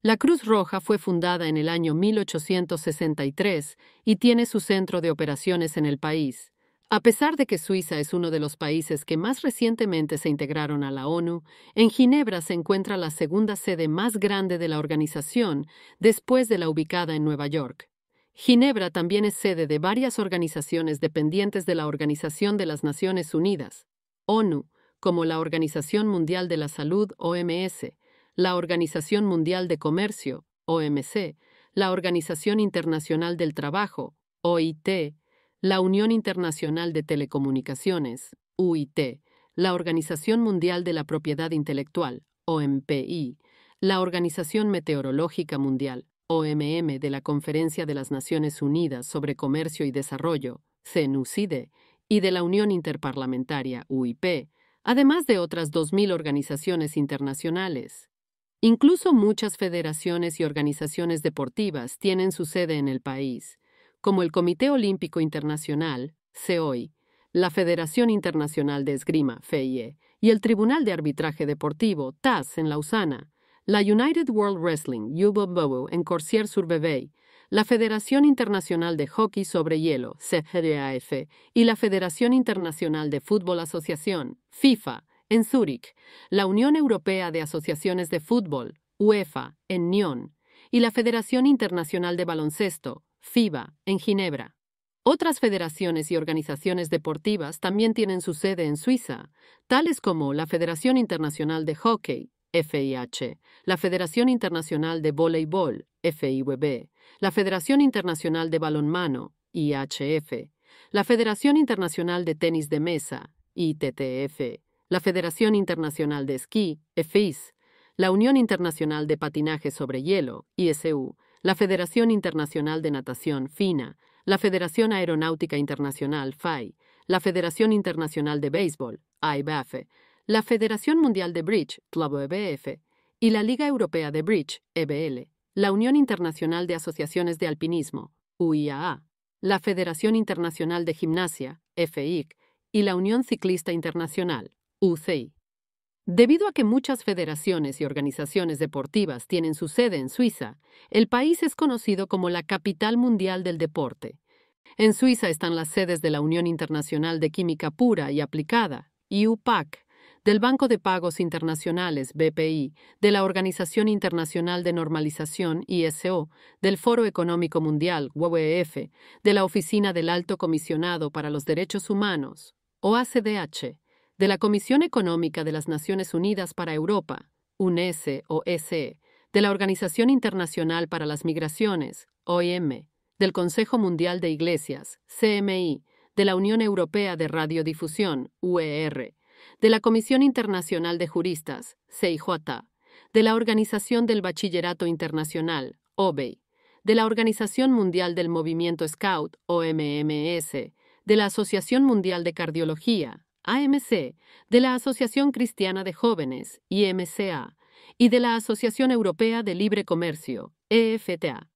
La Cruz Roja fue fundada en el año 1863 y tiene su centro de operaciones en el país. A pesar de que Suiza es uno de los países que más recientemente se integraron a la ONU, en Ginebra se encuentra la segunda sede más grande de la organización, después de la ubicada en Nueva York. Ginebra también es sede de varias organizaciones dependientes de la Organización de las Naciones Unidas, ONU, como la Organización Mundial de la Salud, OMS, la Organización Mundial de Comercio, OMC, la Organización Internacional del Trabajo, OIT, la Unión Internacional de Telecomunicaciones, UIT, la Organización Mundial de la Propiedad Intelectual, OMPI, la Organización Meteorológica Mundial, OMM de la Conferencia de las Naciones Unidas sobre Comercio y Desarrollo, CENUCIDE, y de la Unión Interparlamentaria, UIP, además de otras 2.000 organizaciones internacionales. Incluso muchas federaciones y organizaciones deportivas tienen su sede en el país, como el Comité Olímpico Internacional, (COI), la Federación Internacional de Esgrima, (FIE) y el Tribunal de Arbitraje Deportivo, TAS, en Lausana, la United World Wrestling, UWW, en corsier sur vevey la Federación Internacional de Hockey sobre Hielo, CGAF, y la Federación Internacional de Fútbol Asociación, FIFA, en Zúrich, la Unión Europea de Asociaciones de Fútbol, UEFA, en Nyon, y la Federación Internacional de Baloncesto, FIBA, en Ginebra. Otras federaciones y organizaciones deportivas también tienen su sede en Suiza, tales como la Federación Internacional de Hockey, FIH, la Federación Internacional de Voleibol, FIVB, la Federación Internacional de Balonmano, IHF, la Federación Internacional de Tenis de Mesa, ITTF, la Federación Internacional de Esquí, EFIS, la Unión Internacional de Patinaje sobre Hielo, ISU, la Federación Internacional de Natación FINA, la Federación Aeronáutica Internacional FAI, la Federación Internacional de Béisbol IBAFE, la Federación Mundial de Bridge Club EBF, y la Liga Europea de Bridge EBL, la Unión Internacional de Asociaciones de Alpinismo UIAA, la Federación Internacional de Gimnasia FIC y la Unión Ciclista Internacional UCI. Debido a que muchas federaciones y organizaciones deportivas tienen su sede en Suiza, el país es conocido como la capital mundial del deporte. En Suiza están las sedes de la Unión Internacional de Química Pura y Aplicada, IUPAC, del Banco de Pagos Internacionales, BPI, de la Organización Internacional de Normalización, ISO, del Foro Económico Mundial, WEF, de la Oficina del Alto Comisionado para los Derechos Humanos, OACDH, de la Comisión Económica de las Naciones Unidas para Europa, UNESE e e, de la Organización Internacional para las Migraciones, OIM, e del Consejo Mundial de Iglesias, CMI, de la Unión Europea de Radiodifusión, UER, de la Comisión Internacional de Juristas, CIJ, de la Organización del Bachillerato Internacional, OBEI, de la Organización Mundial del Movimiento Scout, OMMS, de la Asociación Mundial de Cardiología, AMC, de la Asociación Cristiana de Jóvenes, IMCA, y de la Asociación Europea de Libre Comercio, EFTA.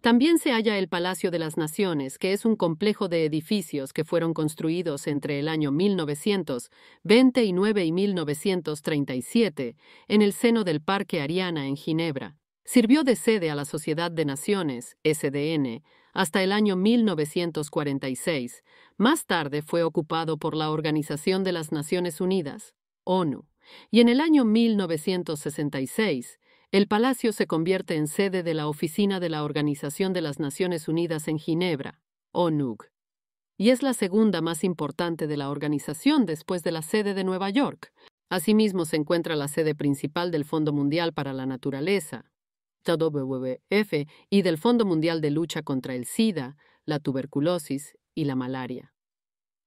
También se halla el Palacio de las Naciones, que es un complejo de edificios que fueron construidos entre el año 1929 y 1937 en el seno del Parque Ariana en Ginebra. Sirvió de sede a la Sociedad de Naciones, SDN, hasta el año 1946, más tarde fue ocupado por la Organización de las Naciones Unidas, ONU, y en el año 1966, el palacio se convierte en sede de la Oficina de la Organización de las Naciones Unidas en Ginebra, ONUG, y es la segunda más importante de la organización después de la sede de Nueva York. Asimismo se encuentra la sede principal del Fondo Mundial para la Naturaleza, WWF, y del Fondo Mundial de Lucha contra el SIDA, la tuberculosis y la malaria.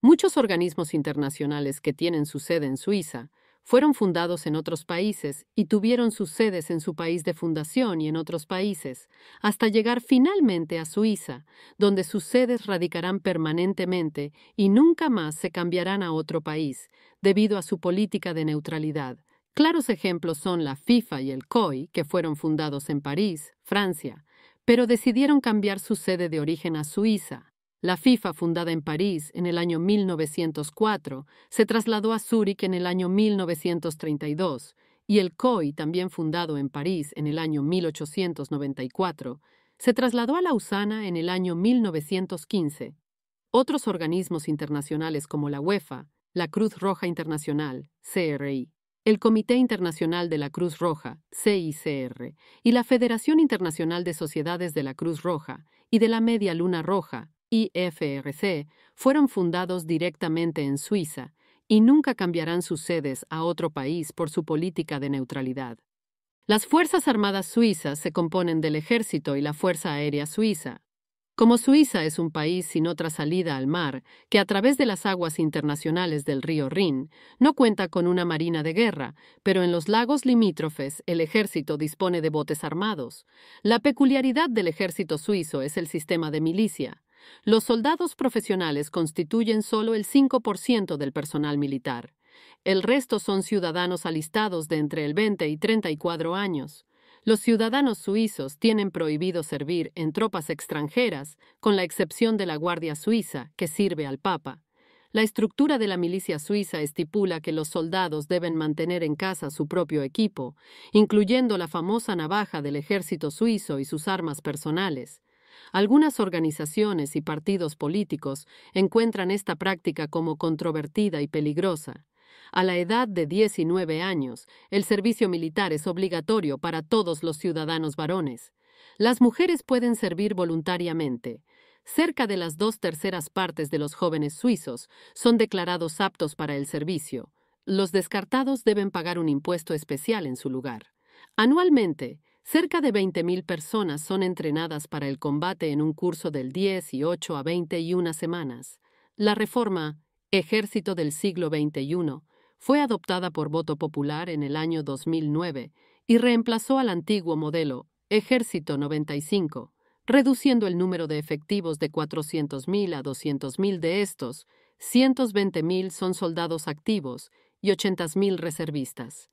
Muchos organismos internacionales que tienen su sede en Suiza fueron fundados en otros países y tuvieron sus sedes en su país de fundación y en otros países, hasta llegar finalmente a Suiza, donde sus sedes radicarán permanentemente y nunca más se cambiarán a otro país, debido a su política de neutralidad. Claros ejemplos son la FIFA y el COI, que fueron fundados en París, Francia, pero decidieron cambiar su sede de origen a Suiza, la FIFA, fundada en París en el año 1904, se trasladó a Zúrich en el año 1932 y el COI, también fundado en París en el año 1894, se trasladó a Lausana en el año 1915. Otros organismos internacionales como la UEFA, la Cruz Roja Internacional, CRI, el Comité Internacional de la Cruz Roja, CICR, y la Federación Internacional de Sociedades de la Cruz Roja y de la Media Luna Roja, IFRC fueron fundados directamente en Suiza y nunca cambiarán sus sedes a otro país por su política de neutralidad. Las Fuerzas Armadas Suizas se componen del Ejército y la Fuerza Aérea Suiza. Como Suiza es un país sin otra salida al mar que a través de las aguas internacionales del río Rin, no cuenta con una marina de guerra, pero en los lagos limítrofes el ejército dispone de botes armados. La peculiaridad del ejército suizo es el sistema de milicia. Los soldados profesionales constituyen solo el 5% del personal militar. El resto son ciudadanos alistados de entre el 20 y 34 años. Los ciudadanos suizos tienen prohibido servir en tropas extranjeras, con la excepción de la Guardia Suiza, que sirve al Papa. La estructura de la milicia suiza estipula que los soldados deben mantener en casa su propio equipo, incluyendo la famosa navaja del ejército suizo y sus armas personales. Algunas organizaciones y partidos políticos encuentran esta práctica como controvertida y peligrosa. A la edad de 19 años, el servicio militar es obligatorio para todos los ciudadanos varones. Las mujeres pueden servir voluntariamente. Cerca de las dos terceras partes de los jóvenes suizos son declarados aptos para el servicio. Los descartados deben pagar un impuesto especial en su lugar. Anualmente, Cerca de 20.000 personas son entrenadas para el combate en un curso del 10 y 8 a 21 semanas. La reforma Ejército del siglo XXI fue adoptada por voto popular en el año 2009 y reemplazó al antiguo modelo Ejército 95, reduciendo el número de efectivos de 400.000 a 200.000 de estos, 120.000 son soldados activos y 80.000 reservistas.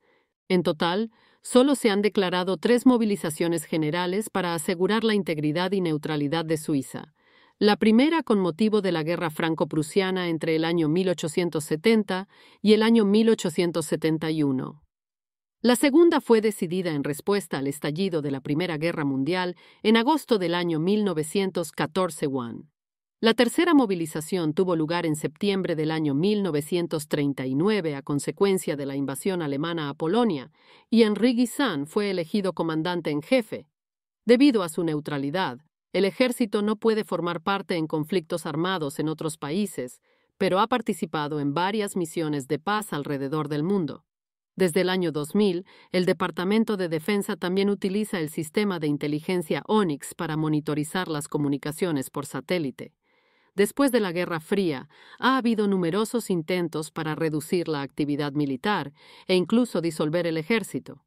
En total, Solo se han declarado tres movilizaciones generales para asegurar la integridad y neutralidad de Suiza. La primera con motivo de la guerra franco-prusiana entre el año 1870 y el año 1871. La segunda fue decidida en respuesta al estallido de la Primera Guerra Mundial en agosto del año 1914 la tercera movilización tuvo lugar en septiembre del año 1939 a consecuencia de la invasión alemana a Polonia, y Henri Guisan fue elegido comandante en jefe. Debido a su neutralidad, el ejército no puede formar parte en conflictos armados en otros países, pero ha participado en varias misiones de paz alrededor del mundo. Desde el año 2000, el Departamento de Defensa también utiliza el sistema de inteligencia ONIX para monitorizar las comunicaciones por satélite. Después de la Guerra Fría, ha habido numerosos intentos para reducir la actividad militar e incluso disolver el ejército.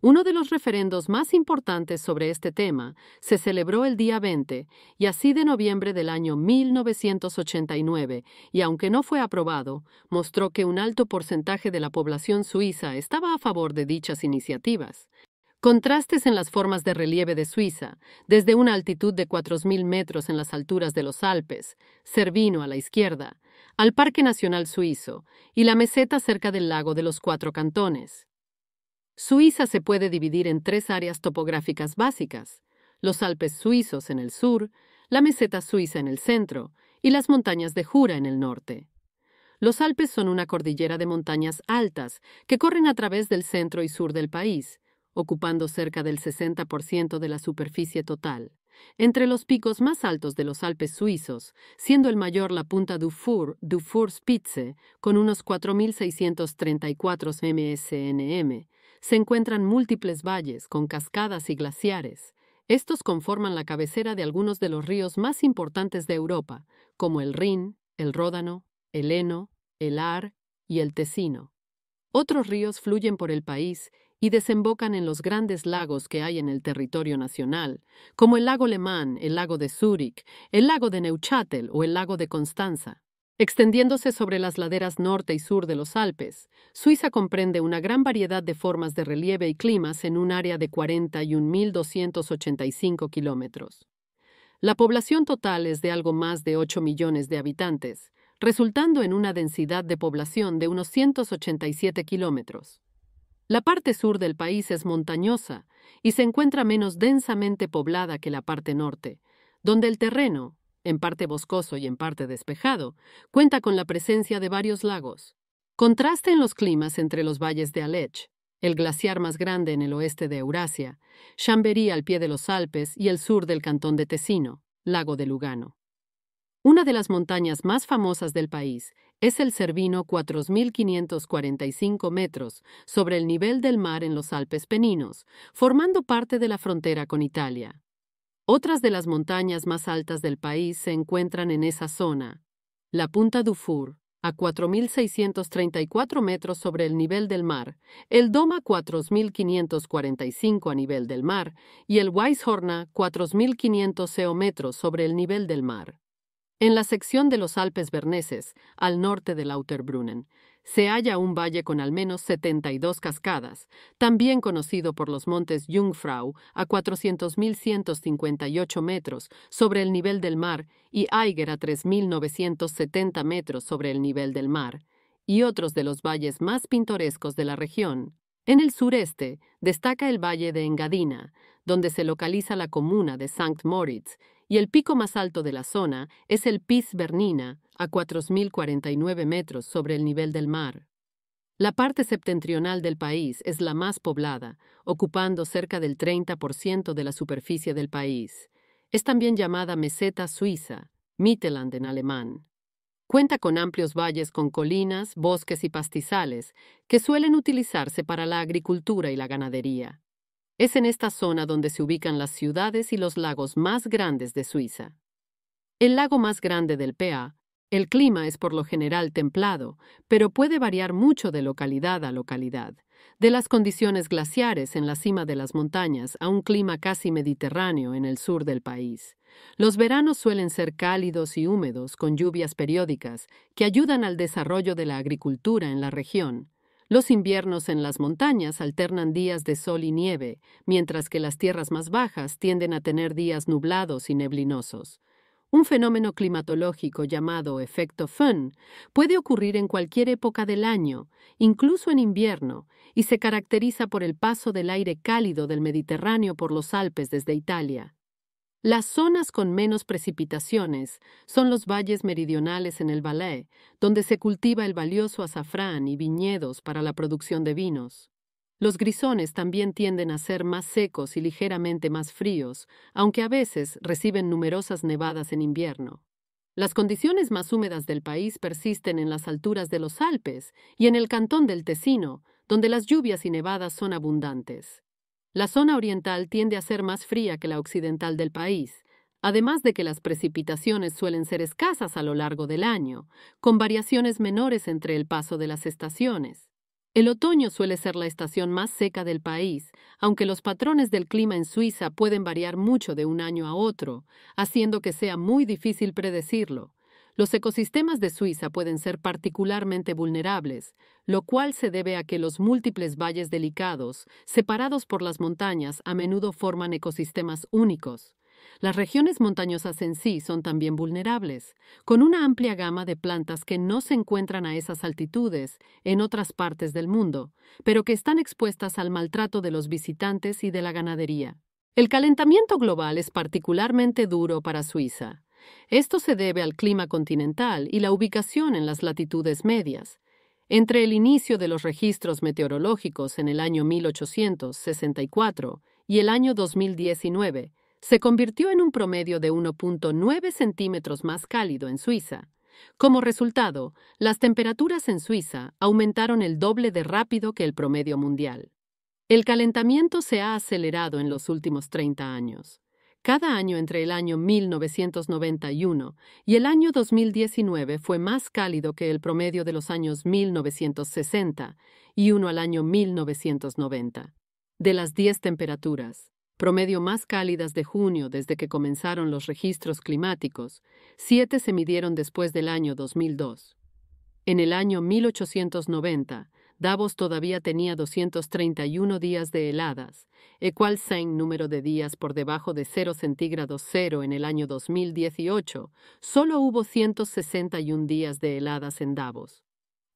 Uno de los referendos más importantes sobre este tema se celebró el día 20 y así de noviembre del año 1989, y aunque no fue aprobado, mostró que un alto porcentaje de la población suiza estaba a favor de dichas iniciativas. Contrastes en las formas de relieve de Suiza, desde una altitud de 4.000 metros en las alturas de los Alpes, Cervino a la izquierda, al Parque Nacional Suizo y la meseta cerca del lago de los Cuatro Cantones. Suiza se puede dividir en tres áreas topográficas básicas, los Alpes suizos en el sur, la meseta suiza en el centro y las montañas de Jura en el norte. Los Alpes son una cordillera de montañas altas que corren a través del centro y sur del país, ocupando cerca del 60% de la superficie total, entre los picos más altos de los Alpes suizos, siendo el mayor la punta Dufour, Dufour Spitze, con unos 4.634 msnm, se encuentran múltiples valles con cascadas y glaciares. Estos conforman la cabecera de algunos de los ríos más importantes de Europa, como el Rin, el Ródano, el Eno, el Ar y el Tesino. Otros ríos fluyen por el país y desembocan en los grandes lagos que hay en el territorio nacional, como el lago Lemán, el lago de Zúrich, el lago de Neuchâtel o el lago de Constanza. Extendiéndose sobre las laderas norte y sur de los Alpes, Suiza comprende una gran variedad de formas de relieve y climas en un área de 41.285 kilómetros. La población total es de algo más de 8 millones de habitantes, resultando en una densidad de población de unos 187 kilómetros. La parte sur del país es montañosa y se encuentra menos densamente poblada que la parte norte, donde el terreno, en parte boscoso y en parte despejado, cuenta con la presencia de varios lagos. en los climas entre los valles de Alech, el glaciar más grande en el oeste de Eurasia, Chambéry al pie de los Alpes y el sur del cantón de Tesino, lago de Lugano. Una de las montañas más famosas del país es el Cervino 4.545 metros sobre el nivel del mar en los Alpes Peninos, formando parte de la frontera con Italia. Otras de las montañas más altas del país se encuentran en esa zona. La Punta Dufour, a 4.634 metros sobre el nivel del mar, el Doma 4.545 a nivel del mar y el Weishorna 4.500 metros sobre el nivel del mar. En la sección de los Alpes Berneses, al norte de Lauterbrunnen, se halla un valle con al menos 72 cascadas, también conocido por los montes Jungfrau a 400.158 metros sobre el nivel del mar y Eiger a 3.970 metros sobre el nivel del mar, y otros de los valles más pintorescos de la región. En el sureste destaca el valle de Engadina, donde se localiza la comuna de Sankt Moritz, y el pico más alto de la zona es el Piz Bernina, a 4.049 metros sobre el nivel del mar. La parte septentrional del país es la más poblada, ocupando cerca del 30% de la superficie del país. Es también llamada meseta suiza, Mitteland en alemán. Cuenta con amplios valles con colinas, bosques y pastizales que suelen utilizarse para la agricultura y la ganadería. Es en esta zona donde se ubican las ciudades y los lagos más grandes de Suiza. El lago más grande del PA, el clima es por lo general templado, pero puede variar mucho de localidad a localidad, de las condiciones glaciares en la cima de las montañas a un clima casi mediterráneo en el sur del país. Los veranos suelen ser cálidos y húmedos, con lluvias periódicas, que ayudan al desarrollo de la agricultura en la región. Los inviernos en las montañas alternan días de sol y nieve, mientras que las tierras más bajas tienden a tener días nublados y neblinosos. Un fenómeno climatológico llamado efecto Föhn puede ocurrir en cualquier época del año, incluso en invierno, y se caracteriza por el paso del aire cálido del Mediterráneo por los Alpes desde Italia. Las zonas con menos precipitaciones son los valles meridionales en el Valais, donde se cultiva el valioso azafrán y viñedos para la producción de vinos. Los grisones también tienden a ser más secos y ligeramente más fríos, aunque a veces reciben numerosas nevadas en invierno. Las condiciones más húmedas del país persisten en las alturas de los Alpes y en el cantón del Tesino, donde las lluvias y nevadas son abundantes. La zona oriental tiende a ser más fría que la occidental del país, además de que las precipitaciones suelen ser escasas a lo largo del año, con variaciones menores entre el paso de las estaciones. El otoño suele ser la estación más seca del país, aunque los patrones del clima en Suiza pueden variar mucho de un año a otro, haciendo que sea muy difícil predecirlo. Los ecosistemas de Suiza pueden ser particularmente vulnerables, lo cual se debe a que los múltiples valles delicados, separados por las montañas, a menudo forman ecosistemas únicos. Las regiones montañosas en sí son también vulnerables, con una amplia gama de plantas que no se encuentran a esas altitudes en otras partes del mundo, pero que están expuestas al maltrato de los visitantes y de la ganadería. El calentamiento global es particularmente duro para Suiza. Esto se debe al clima continental y la ubicación en las latitudes medias. Entre el inicio de los registros meteorológicos en el año 1864 y el año 2019, se convirtió en un promedio de 1.9 centímetros más cálido en Suiza. Como resultado, las temperaturas en Suiza aumentaron el doble de rápido que el promedio mundial. El calentamiento se ha acelerado en los últimos 30 años. Cada año entre el año 1991 y el año 2019 fue más cálido que el promedio de los años 1960 y uno al año 1990. De las 10 temperaturas, promedio más cálidas de junio desde que comenzaron los registros climáticos, 7 se midieron después del año 2002. En el año 1890, Davos todavía tenía 231 días de heladas, el cual sein número de días por debajo de 0 centígrados cero en el año 2018, solo hubo 161 días de heladas en Davos.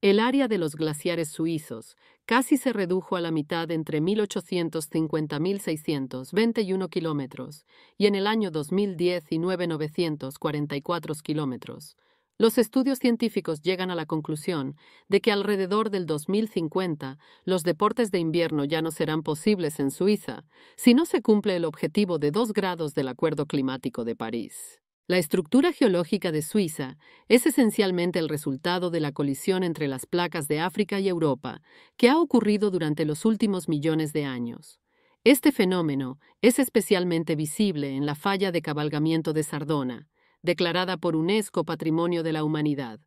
El área de los glaciares suizos casi se redujo a la mitad entre 1850.621 kilómetros y en el año 2010 y 9.944 kilómetros. Los estudios científicos llegan a la conclusión de que alrededor del 2050 los deportes de invierno ya no serán posibles en Suiza si no se cumple el objetivo de dos grados del Acuerdo Climático de París. La estructura geológica de Suiza es esencialmente el resultado de la colisión entre las placas de África y Europa, que ha ocurrido durante los últimos millones de años. Este fenómeno es especialmente visible en la falla de cabalgamiento de Sardona, declarada por UNESCO Patrimonio de la Humanidad.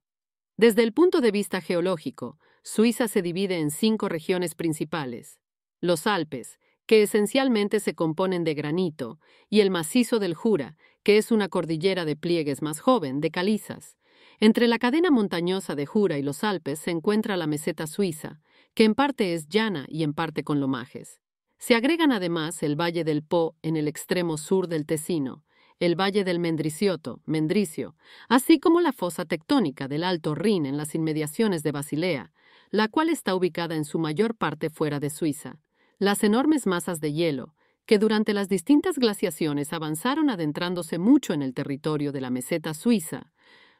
Desde el punto de vista geológico, Suiza se divide en cinco regiones principales. Los Alpes, que esencialmente se componen de granito, y el macizo del Jura, que es una cordillera de pliegues más joven, de calizas. Entre la cadena montañosa de Jura y los Alpes se encuentra la meseta suiza, que en parte es llana y en parte con lomajes. Se agregan además el Valle del Po en el extremo sur del Tesino, el Valle del Mendricioto, Mendricio, así como la fosa tectónica del Alto Rin en las inmediaciones de Basilea, la cual está ubicada en su mayor parte fuera de Suiza. Las enormes masas de hielo, que durante las distintas glaciaciones avanzaron adentrándose mucho en el territorio de la meseta suiza,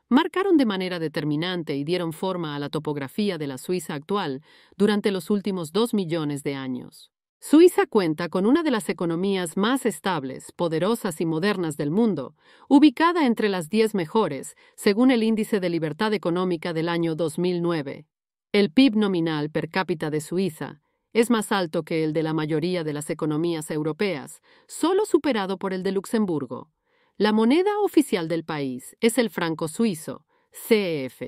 marcaron de manera determinante y dieron forma a la topografía de la Suiza actual durante los últimos dos millones de años. Suiza cuenta con una de las economías más estables, poderosas y modernas del mundo, ubicada entre las diez mejores, según el Índice de Libertad Económica del año 2009. El PIB nominal per cápita de Suiza es más alto que el de la mayoría de las economías europeas, solo superado por el de Luxemburgo. La moneda oficial del país es el franco suizo, CEF.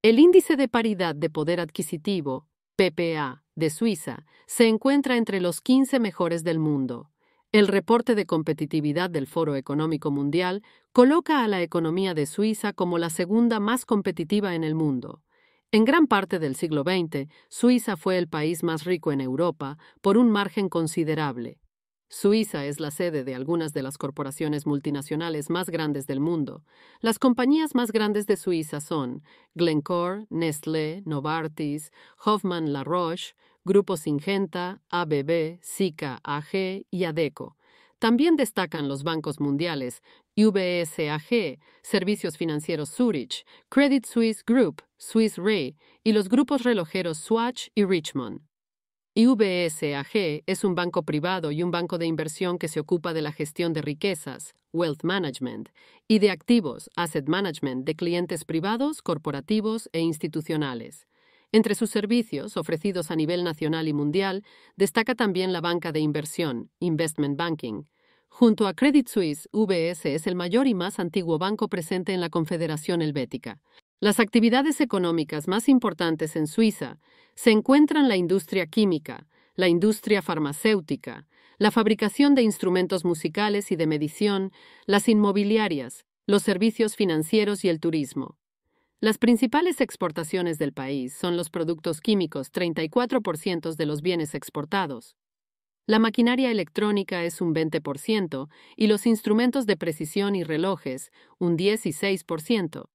El índice de paridad de poder adquisitivo PPA de Suiza se encuentra entre los 15 mejores del mundo. El reporte de competitividad del Foro Económico Mundial coloca a la economía de Suiza como la segunda más competitiva en el mundo. En gran parte del siglo XX, Suiza fue el país más rico en Europa por un margen considerable, Suiza es la sede de algunas de las corporaciones multinacionales más grandes del mundo. Las compañías más grandes de Suiza son Glencore, Nestlé, Novartis, Hoffman La Roche, Grupo Singenta, ABB, Sika AG y Adeco. También destacan los bancos mundiales UBS AG, Servicios Financieros Zurich, Credit Suisse Group, Swiss Re y los grupos relojeros Swatch y Richmond. AG es un banco privado y un banco de inversión que se ocupa de la gestión de riquezas, wealth management, y de activos, asset management, de clientes privados, corporativos e institucionales. Entre sus servicios, ofrecidos a nivel nacional y mundial, destaca también la banca de inversión, investment banking. Junto a Credit Suisse, UBS es el mayor y más antiguo banco presente en la Confederación Helvética. Las actividades económicas más importantes en Suiza se encuentran la industria química, la industria farmacéutica, la fabricación de instrumentos musicales y de medición, las inmobiliarias, los servicios financieros y el turismo. Las principales exportaciones del país son los productos químicos, 34% de los bienes exportados. La maquinaria electrónica es un 20% y los instrumentos de precisión y relojes un 16%.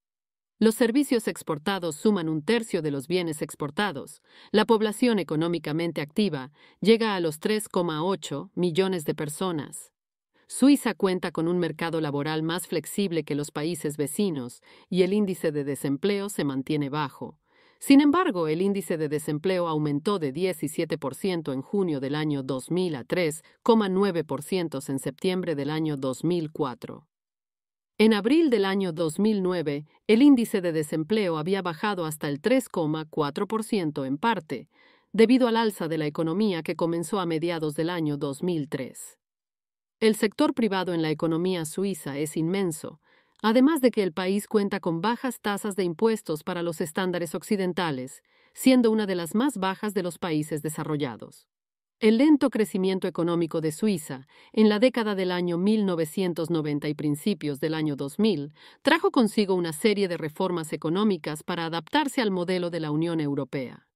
Los servicios exportados suman un tercio de los bienes exportados. La población económicamente activa llega a los 3,8 millones de personas. Suiza cuenta con un mercado laboral más flexible que los países vecinos y el índice de desempleo se mantiene bajo. Sin embargo, el índice de desempleo aumentó de 17% en junio del año 2000 a 3,9% en septiembre del año 2004. En abril del año 2009, el índice de desempleo había bajado hasta el 3,4% en parte, debido al alza de la economía que comenzó a mediados del año 2003. El sector privado en la economía suiza es inmenso, además de que el país cuenta con bajas tasas de impuestos para los estándares occidentales, siendo una de las más bajas de los países desarrollados. El lento crecimiento económico de Suiza en la década del año 1990 y principios del año 2000 trajo consigo una serie de reformas económicas para adaptarse al modelo de la Unión Europea.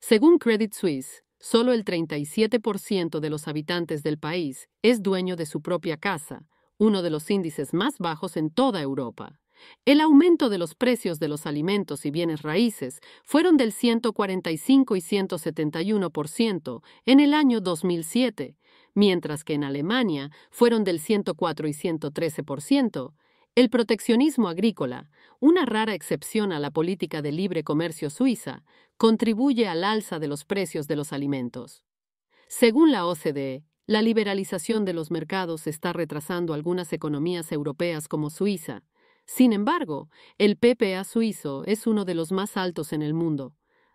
Según Credit Suisse, solo el 37% de los habitantes del país es dueño de su propia casa, uno de los índices más bajos en toda Europa. El aumento de los precios de los alimentos y bienes raíces fueron del 145 y 171% en el año 2007, mientras que en Alemania fueron del 104 y 113%. El proteccionismo agrícola, una rara excepción a la política de libre comercio suiza, contribuye al alza de los precios de los alimentos. Según la OCDE, la liberalización de los mercados está retrasando algunas economías europeas como Suiza, sin embargo, el PPA suizo es uno de los más altos en el mundo.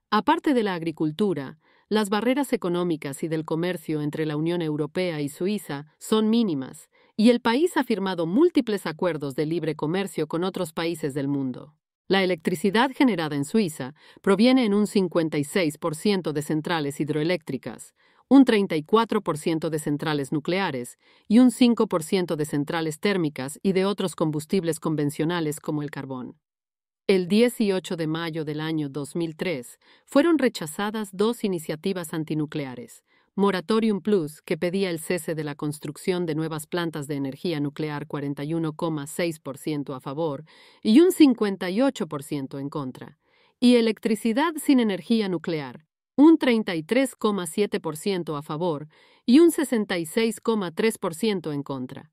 Aparte de la agricultura, las barreras económicas y del comercio entre la Unión Europea y Suiza son mínimas, y el país ha firmado múltiples acuerdos de libre comercio con otros países del mundo. La electricidad generada en Suiza proviene en un 56% de centrales hidroeléctricas, un 34% de centrales nucleares y un 5% de centrales térmicas y de otros combustibles convencionales como el carbón. El 18 de mayo del año 2003 fueron rechazadas dos iniciativas antinucleares, Moratorium Plus, que pedía el cese de la construcción de nuevas plantas de energía nuclear 41,6% a favor y un 58% en contra, y Electricidad sin energía nuclear, un 33,7% a favor y un 66,3% en contra.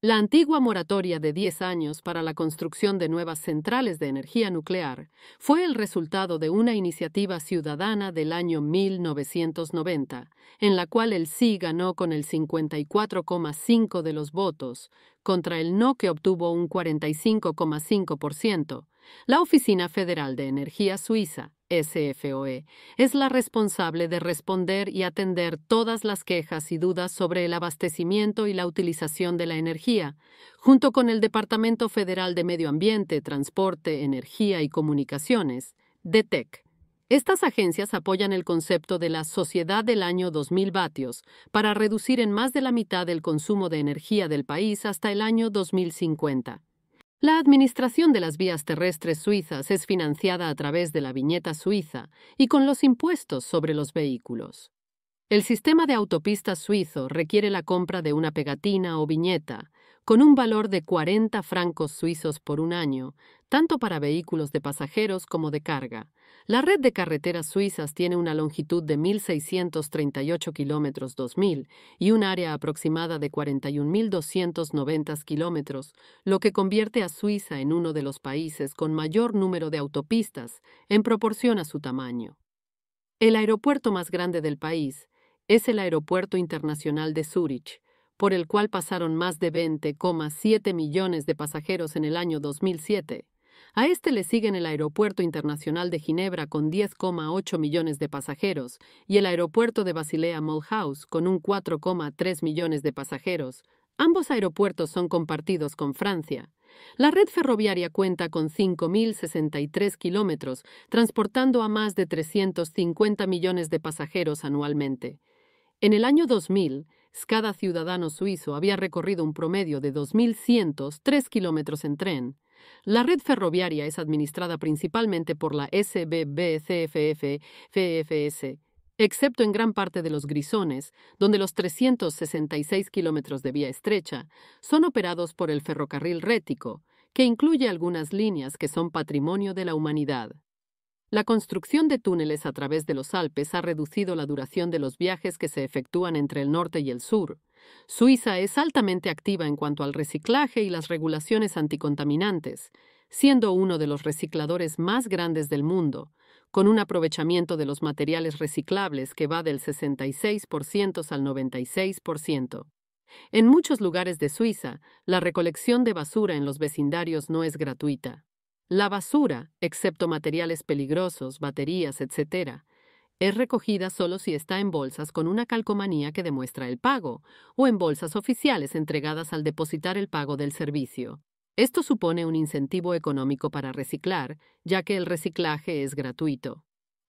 La antigua moratoria de 10 años para la construcción de nuevas centrales de energía nuclear fue el resultado de una iniciativa ciudadana del año 1990, en la cual el sí ganó con el 54,5 de los votos, contra el no que obtuvo un 45,5%, la Oficina Federal de Energía Suiza, SFOE, es la responsable de responder y atender todas las quejas y dudas sobre el abastecimiento y la utilización de la energía, junto con el Departamento Federal de Medio Ambiente, Transporte, Energía y Comunicaciones, DETEC. Estas agencias apoyan el concepto de la Sociedad del Año 2000 Vatios para reducir en más de la mitad el consumo de energía del país hasta el año 2050. La administración de las vías terrestres suizas es financiada a través de la viñeta suiza y con los impuestos sobre los vehículos. El sistema de autopistas suizo requiere la compra de una pegatina o viñeta, con un valor de 40 francos suizos por un año, tanto para vehículos de pasajeros como de carga. La red de carreteras suizas tiene una longitud de 1.638 kilómetros 2000 y un área aproximada de 41.290 kilómetros, lo que convierte a Suiza en uno de los países con mayor número de autopistas en proporción a su tamaño. El aeropuerto más grande del país es el Aeropuerto Internacional de Zúrich, por el cual pasaron más de 20,7 millones de pasajeros en el año 2007. A este le siguen el Aeropuerto Internacional de Ginebra con 10,8 millones de pasajeros y el Aeropuerto de Basilea Mulhouse con un 4,3 millones de pasajeros. Ambos aeropuertos son compartidos con Francia. La red ferroviaria cuenta con 5.063 kilómetros, transportando a más de 350 millones de pasajeros anualmente. En el año 2000, cada ciudadano suizo había recorrido un promedio de 2.103 kilómetros en tren. La red ferroviaria es administrada principalmente por la SBB-CFF-FFS, excepto en gran parte de los grisones, donde los 366 kilómetros de vía estrecha son operados por el ferrocarril rético, que incluye algunas líneas que son patrimonio de la humanidad. La construcción de túneles a través de los Alpes ha reducido la duración de los viajes que se efectúan entre el norte y el sur. Suiza es altamente activa en cuanto al reciclaje y las regulaciones anticontaminantes, siendo uno de los recicladores más grandes del mundo, con un aprovechamiento de los materiales reciclables que va del 66% al 96%. En muchos lugares de Suiza, la recolección de basura en los vecindarios no es gratuita. La basura, excepto materiales peligrosos, baterías, etc., es recogida solo si está en bolsas con una calcomanía que demuestra el pago, o en bolsas oficiales entregadas al depositar el pago del servicio. Esto supone un incentivo económico para reciclar, ya que el reciclaje es gratuito.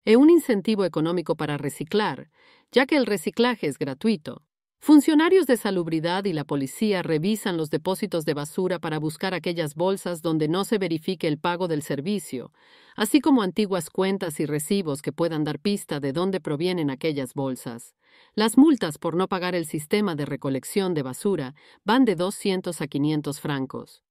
E un incentivo económico para reciclar, ya que el reciclaje es gratuito. Funcionarios de salubridad y la policía revisan los depósitos de basura para buscar aquellas bolsas donde no se verifique el pago del servicio, así como antiguas cuentas y recibos que puedan dar pista de dónde provienen aquellas bolsas. Las multas por no pagar el sistema de recolección de basura van de 200 a 500 francos.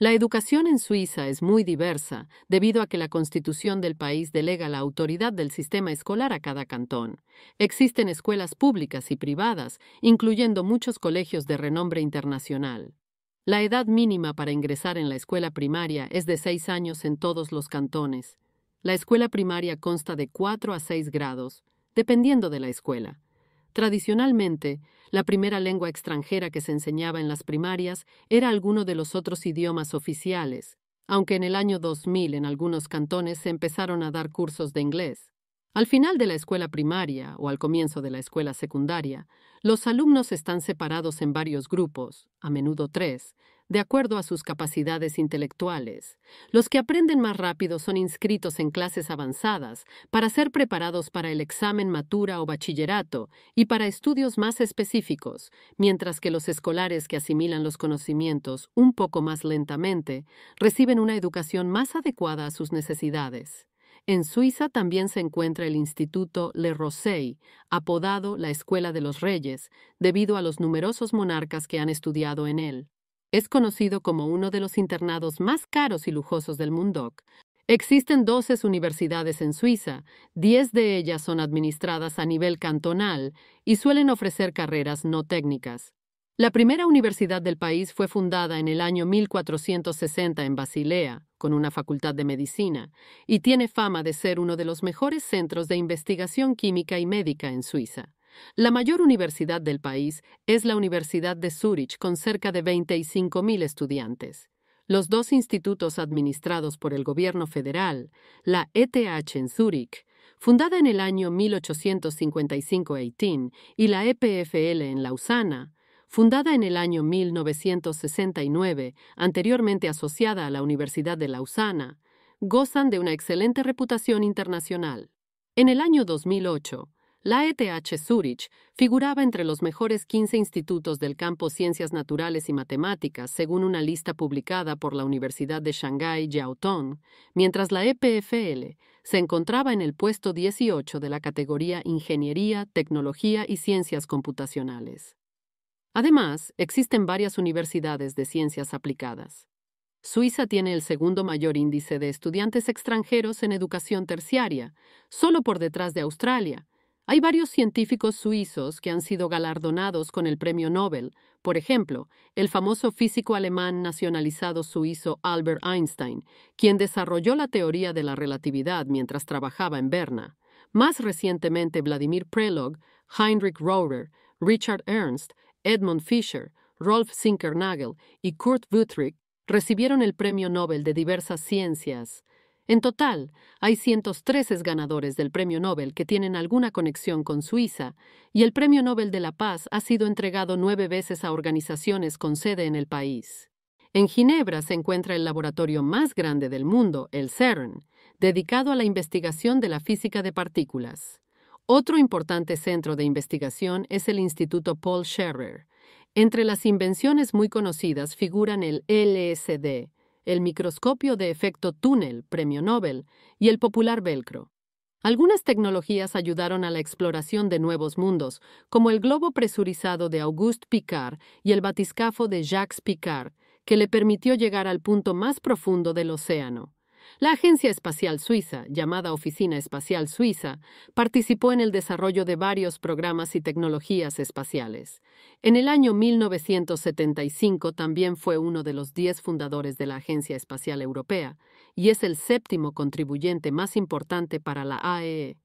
La educación en Suiza es muy diversa, debido a que la constitución del país delega la autoridad del sistema escolar a cada cantón. Existen escuelas públicas y privadas, incluyendo muchos colegios de renombre internacional. La edad mínima para ingresar en la escuela primaria es de seis años en todos los cantones. La escuela primaria consta de cuatro a seis grados, dependiendo de la escuela. Tradicionalmente, la primera lengua extranjera que se enseñaba en las primarias era alguno de los otros idiomas oficiales, aunque en el año 2000 en algunos cantones se empezaron a dar cursos de inglés. Al final de la escuela primaria o al comienzo de la escuela secundaria, los alumnos están separados en varios grupos, a menudo tres, de acuerdo a sus capacidades intelectuales. Los que aprenden más rápido son inscritos en clases avanzadas para ser preparados para el examen matura o bachillerato y para estudios más específicos, mientras que los escolares que asimilan los conocimientos un poco más lentamente reciben una educación más adecuada a sus necesidades. En Suiza también se encuentra el Instituto Le Rosey, apodado la Escuela de los Reyes, debido a los numerosos monarcas que han estudiado en él. Es conocido como uno de los internados más caros y lujosos del mundoc. Existen 12 universidades en Suiza, 10 de ellas son administradas a nivel cantonal y suelen ofrecer carreras no técnicas. La primera universidad del país fue fundada en el año 1460 en Basilea, con una facultad de medicina, y tiene fama de ser uno de los mejores centros de investigación química y médica en Suiza. La mayor universidad del país es la Universidad de Zúrich, con cerca de 25.000 estudiantes. Los dos institutos administrados por el gobierno federal, la ETH en Zúrich, fundada en el año 1855-18, y la EPFL en Lausana, fundada en el año 1969, anteriormente asociada a la Universidad de Lausana, gozan de una excelente reputación internacional. En el año 2008, la ETH Zurich figuraba entre los mejores 15 institutos del campo Ciencias Naturales y Matemáticas, según una lista publicada por la Universidad de Shanghái Jiaotong, mientras la EPFL se encontraba en el puesto 18 de la categoría Ingeniería, Tecnología y Ciencias Computacionales. Además, existen varias universidades de ciencias aplicadas. Suiza tiene el segundo mayor índice de estudiantes extranjeros en educación terciaria, solo por detrás de Australia, hay varios científicos suizos que han sido galardonados con el premio Nobel, por ejemplo, el famoso físico alemán nacionalizado suizo Albert Einstein, quien desarrolló la teoría de la relatividad mientras trabajaba en Berna. Más recientemente, Vladimir Prelog, Heinrich Rohrer, Richard Ernst, Edmund Fischer, Rolf Zinkernagel y Kurt Wutrich recibieron el Premio Nobel de diversas ciencias. En total, hay 113 ganadores del Premio Nobel que tienen alguna conexión con Suiza, y el Premio Nobel de la Paz ha sido entregado nueve veces a organizaciones con sede en el país. En Ginebra se encuentra el laboratorio más grande del mundo, el CERN, dedicado a la investigación de la física de partículas. Otro importante centro de investigación es el Instituto Paul Scherrer. Entre las invenciones muy conocidas figuran el LSD, el microscopio de efecto túnel, premio Nobel, y el popular velcro. Algunas tecnologías ayudaron a la exploración de nuevos mundos, como el globo presurizado de Auguste Picard y el batiscafo de Jacques Picard, que le permitió llegar al punto más profundo del océano. La Agencia Espacial Suiza, llamada Oficina Espacial Suiza, participó en el desarrollo de varios programas y tecnologías espaciales. En el año 1975 también fue uno de los diez fundadores de la Agencia Espacial Europea y es el séptimo contribuyente más importante para la AEE. E.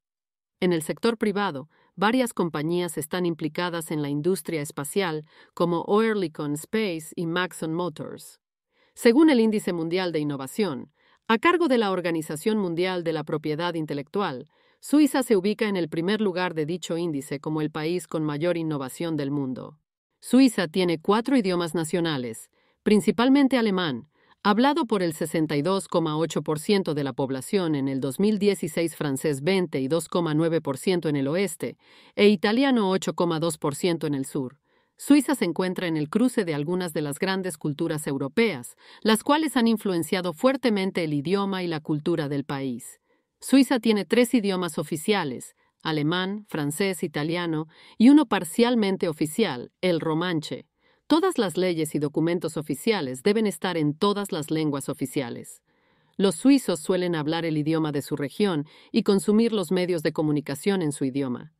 En el sector privado, varias compañías están implicadas en la industria espacial, como Oerlikon Space y Maxon Motors. Según el Índice Mundial de Innovación, a cargo de la Organización Mundial de la Propiedad Intelectual, Suiza se ubica en el primer lugar de dicho índice como el país con mayor innovación del mundo. Suiza tiene cuatro idiomas nacionales, principalmente alemán, hablado por el 62,8% de la población en el 2016, francés 20 y 2,9% en el oeste, e italiano 8,2% en el sur. Suiza se encuentra en el cruce de algunas de las grandes culturas europeas, las cuales han influenciado fuertemente el idioma y la cultura del país. Suiza tiene tres idiomas oficiales, alemán, francés, italiano, y uno parcialmente oficial, el romanche. Todas las leyes y documentos oficiales deben estar en todas las lenguas oficiales. Los suizos suelen hablar el idioma de su región y consumir los medios de comunicación en su idioma.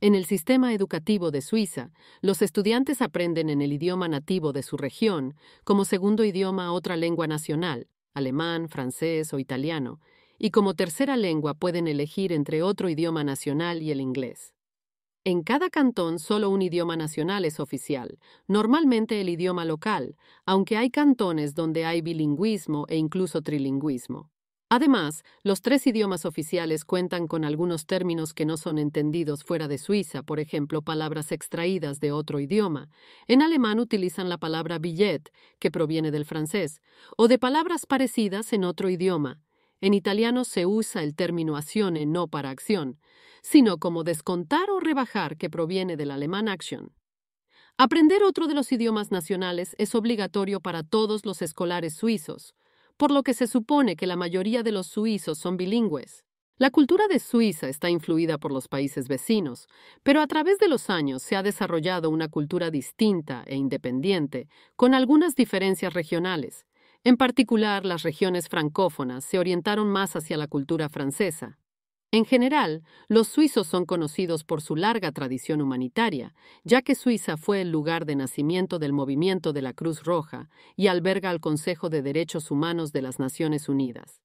En el sistema educativo de Suiza, los estudiantes aprenden en el idioma nativo de su región, como segundo idioma otra lengua nacional, alemán, francés o italiano, y como tercera lengua pueden elegir entre otro idioma nacional y el inglés. En cada cantón solo un idioma nacional es oficial, normalmente el idioma local, aunque hay cantones donde hay bilingüismo e incluso trilingüismo. Además, los tres idiomas oficiales cuentan con algunos términos que no son entendidos fuera de Suiza, por ejemplo, palabras extraídas de otro idioma. En alemán utilizan la palabra billet, que proviene del francés, o de palabras parecidas en otro idioma. En italiano se usa el término azione no para acción, sino como descontar o rebajar, que proviene del alemán action. Aprender otro de los idiomas nacionales es obligatorio para todos los escolares suizos por lo que se supone que la mayoría de los suizos son bilingües. La cultura de Suiza está influida por los países vecinos, pero a través de los años se ha desarrollado una cultura distinta e independiente, con algunas diferencias regionales. En particular, las regiones francófonas se orientaron más hacia la cultura francesa. En general, los suizos son conocidos por su larga tradición humanitaria, ya que Suiza fue el lugar de nacimiento del movimiento de la Cruz Roja y alberga al Consejo de Derechos Humanos de las Naciones Unidas.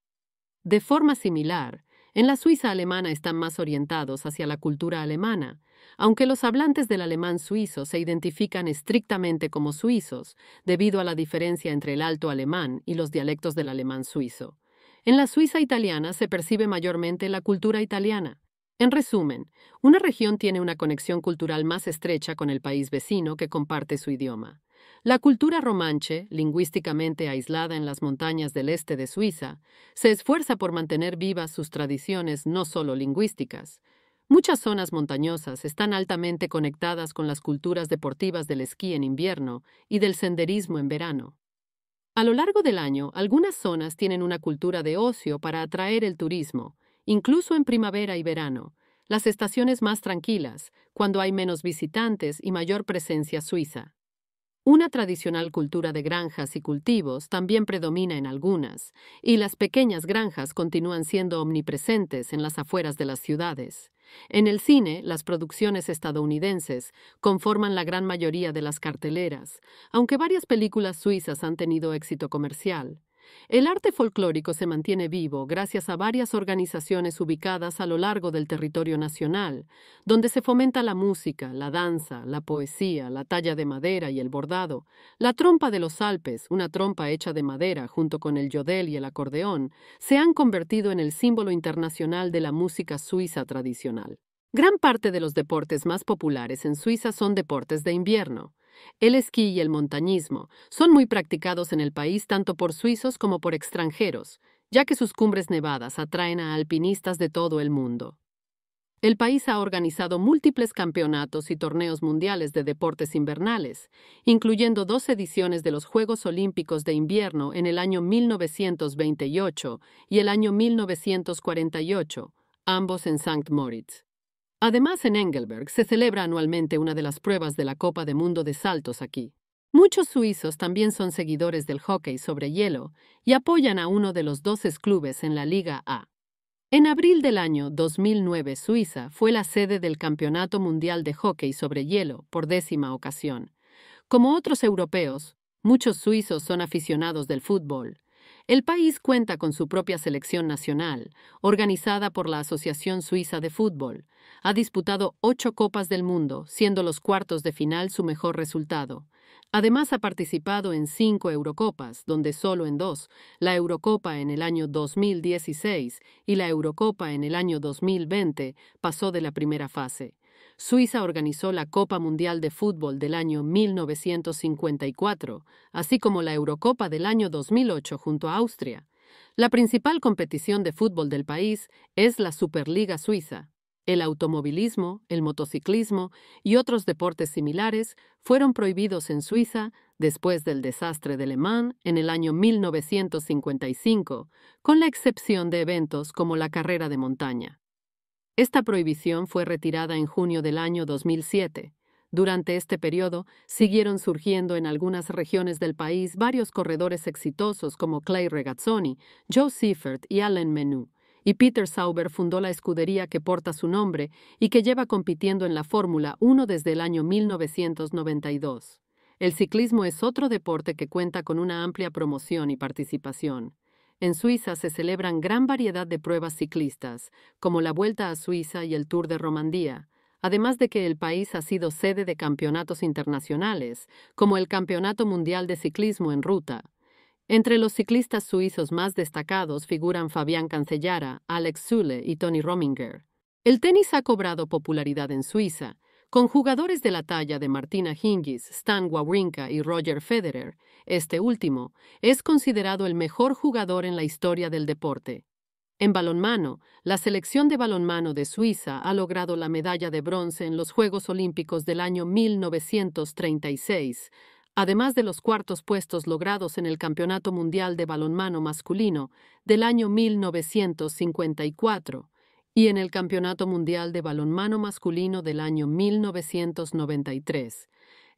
De forma similar, en la Suiza alemana están más orientados hacia la cultura alemana, aunque los hablantes del alemán suizo se identifican estrictamente como suizos, debido a la diferencia entre el alto alemán y los dialectos del alemán suizo. En la Suiza italiana se percibe mayormente la cultura italiana. En resumen, una región tiene una conexión cultural más estrecha con el país vecino que comparte su idioma. La cultura romanche, lingüísticamente aislada en las montañas del este de Suiza, se esfuerza por mantener vivas sus tradiciones no solo lingüísticas. Muchas zonas montañosas están altamente conectadas con las culturas deportivas del esquí en invierno y del senderismo en verano. A lo largo del año, algunas zonas tienen una cultura de ocio para atraer el turismo, incluso en primavera y verano, las estaciones más tranquilas, cuando hay menos visitantes y mayor presencia suiza. Una tradicional cultura de granjas y cultivos también predomina en algunas, y las pequeñas granjas continúan siendo omnipresentes en las afueras de las ciudades. En el cine, las producciones estadounidenses conforman la gran mayoría de las carteleras, aunque varias películas suizas han tenido éxito comercial. El arte folclórico se mantiene vivo gracias a varias organizaciones ubicadas a lo largo del territorio nacional, donde se fomenta la música, la danza, la poesía, la talla de madera y el bordado, la trompa de los Alpes, una trompa hecha de madera junto con el yodel y el acordeón, se han convertido en el símbolo internacional de la música suiza tradicional. Gran parte de los deportes más populares en Suiza son deportes de invierno. El esquí y el montañismo son muy practicados en el país tanto por suizos como por extranjeros, ya que sus cumbres nevadas atraen a alpinistas de todo el mundo. El país ha organizado múltiples campeonatos y torneos mundiales de deportes invernales, incluyendo dos ediciones de los Juegos Olímpicos de Invierno en el año 1928 y el año 1948, ambos en St. Moritz. Además, en Engelberg se celebra anualmente una de las pruebas de la Copa de Mundo de Saltos aquí. Muchos suizos también son seguidores del hockey sobre hielo y apoyan a uno de los 12 clubes en la Liga A. En abril del año 2009, Suiza fue la sede del Campeonato Mundial de Hockey sobre Hielo por décima ocasión. Como otros europeos, muchos suizos son aficionados del fútbol. El país cuenta con su propia selección nacional, organizada por la Asociación Suiza de Fútbol. Ha disputado ocho Copas del Mundo, siendo los cuartos de final su mejor resultado. Además ha participado en cinco Eurocopas, donde solo en dos, la Eurocopa en el año 2016 y la Eurocopa en el año 2020, pasó de la primera fase. Suiza organizó la Copa Mundial de Fútbol del año 1954, así como la Eurocopa del año 2008 junto a Austria. La principal competición de fútbol del país es la Superliga Suiza. El automovilismo, el motociclismo y otros deportes similares fueron prohibidos en Suiza después del desastre de Le Mans en el año 1955, con la excepción de eventos como la carrera de montaña. Esta prohibición fue retirada en junio del año 2007. Durante este periodo, siguieron surgiendo en algunas regiones del país varios corredores exitosos como Clay Regazzoni, Joe Seifert y Allen Menu, y Peter Sauber fundó la escudería que porta su nombre y que lleva compitiendo en la Fórmula 1 desde el año 1992. El ciclismo es otro deporte que cuenta con una amplia promoción y participación. En Suiza se celebran gran variedad de pruebas ciclistas, como la Vuelta a Suiza y el Tour de Romandía, además de que el país ha sido sede de campeonatos internacionales, como el Campeonato Mundial de Ciclismo en Ruta. Entre los ciclistas suizos más destacados figuran Fabián Cancellara, Alex Zule y Tony Rominger. El tenis ha cobrado popularidad en Suiza, con jugadores de la talla de Martina Hingis, Stan Wawrinka y Roger Federer, este último es considerado el mejor jugador en la historia del deporte. En balonmano, la selección de balonmano de Suiza ha logrado la medalla de bronce en los Juegos Olímpicos del año 1936, además de los cuartos puestos logrados en el Campeonato Mundial de Balonmano Masculino del año 1954 y en el Campeonato Mundial de Balonmano Masculino del año 1993.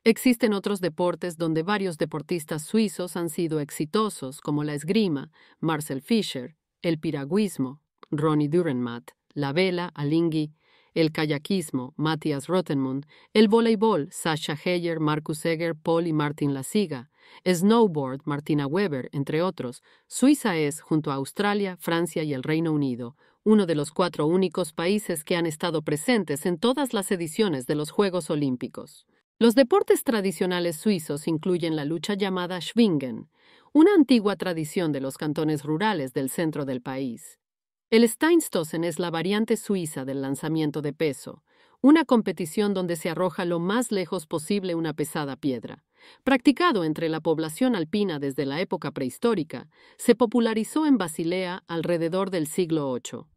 Existen otros deportes donde varios deportistas suizos han sido exitosos, como la esgrima, Marcel Fischer, el piragüismo, Ronnie Durenmatt, la vela, Alinghi, el kayakismo, Matthias Rottenmund, el voleibol, Sasha Heyer, Marcus Eger, Paul y Martin Lasiga, snowboard, Martina Weber, entre otros, Suiza es, junto a Australia, Francia y el Reino Unido, uno de los cuatro únicos países que han estado presentes en todas las ediciones de los Juegos Olímpicos. Los deportes tradicionales suizos incluyen la lucha llamada Schwingen, una antigua tradición de los cantones rurales del centro del país. El Steinstossen es la variante suiza del lanzamiento de peso, una competición donde se arroja lo más lejos posible una pesada piedra. Practicado entre la población alpina desde la época prehistórica, se popularizó en Basilea alrededor del siglo VIII.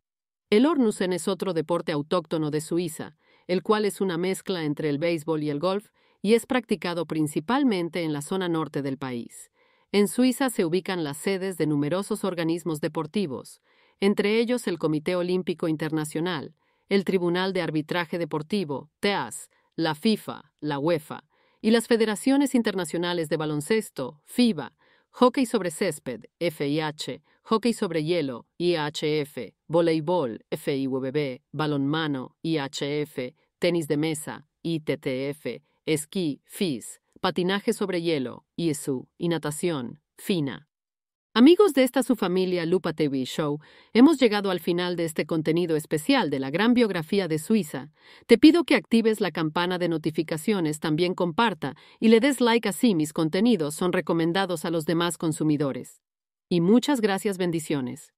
El Ornusen es otro deporte autóctono de Suiza, el cual es una mezcla entre el béisbol y el golf y es practicado principalmente en la zona norte del país. En Suiza se ubican las sedes de numerosos organismos deportivos, entre ellos el Comité Olímpico Internacional, el Tribunal de Arbitraje Deportivo, TEAS, la FIFA, la UEFA, y las Federaciones Internacionales de Baloncesto, FIBA, hockey sobre césped, FIH, hockey sobre hielo, IHF, voleibol, FIVB, balonmano, IHF, tenis de mesa, ITTF, esquí, FIS, patinaje sobre hielo, ISU, y natación, FINA. Amigos de esta su familia Lupa TV Show, hemos llegado al final de este contenido especial de la gran biografía de Suiza. Te pido que actives la campana de notificaciones, también comparta y le des like así mis contenidos son recomendados a los demás consumidores. Y muchas gracias bendiciones.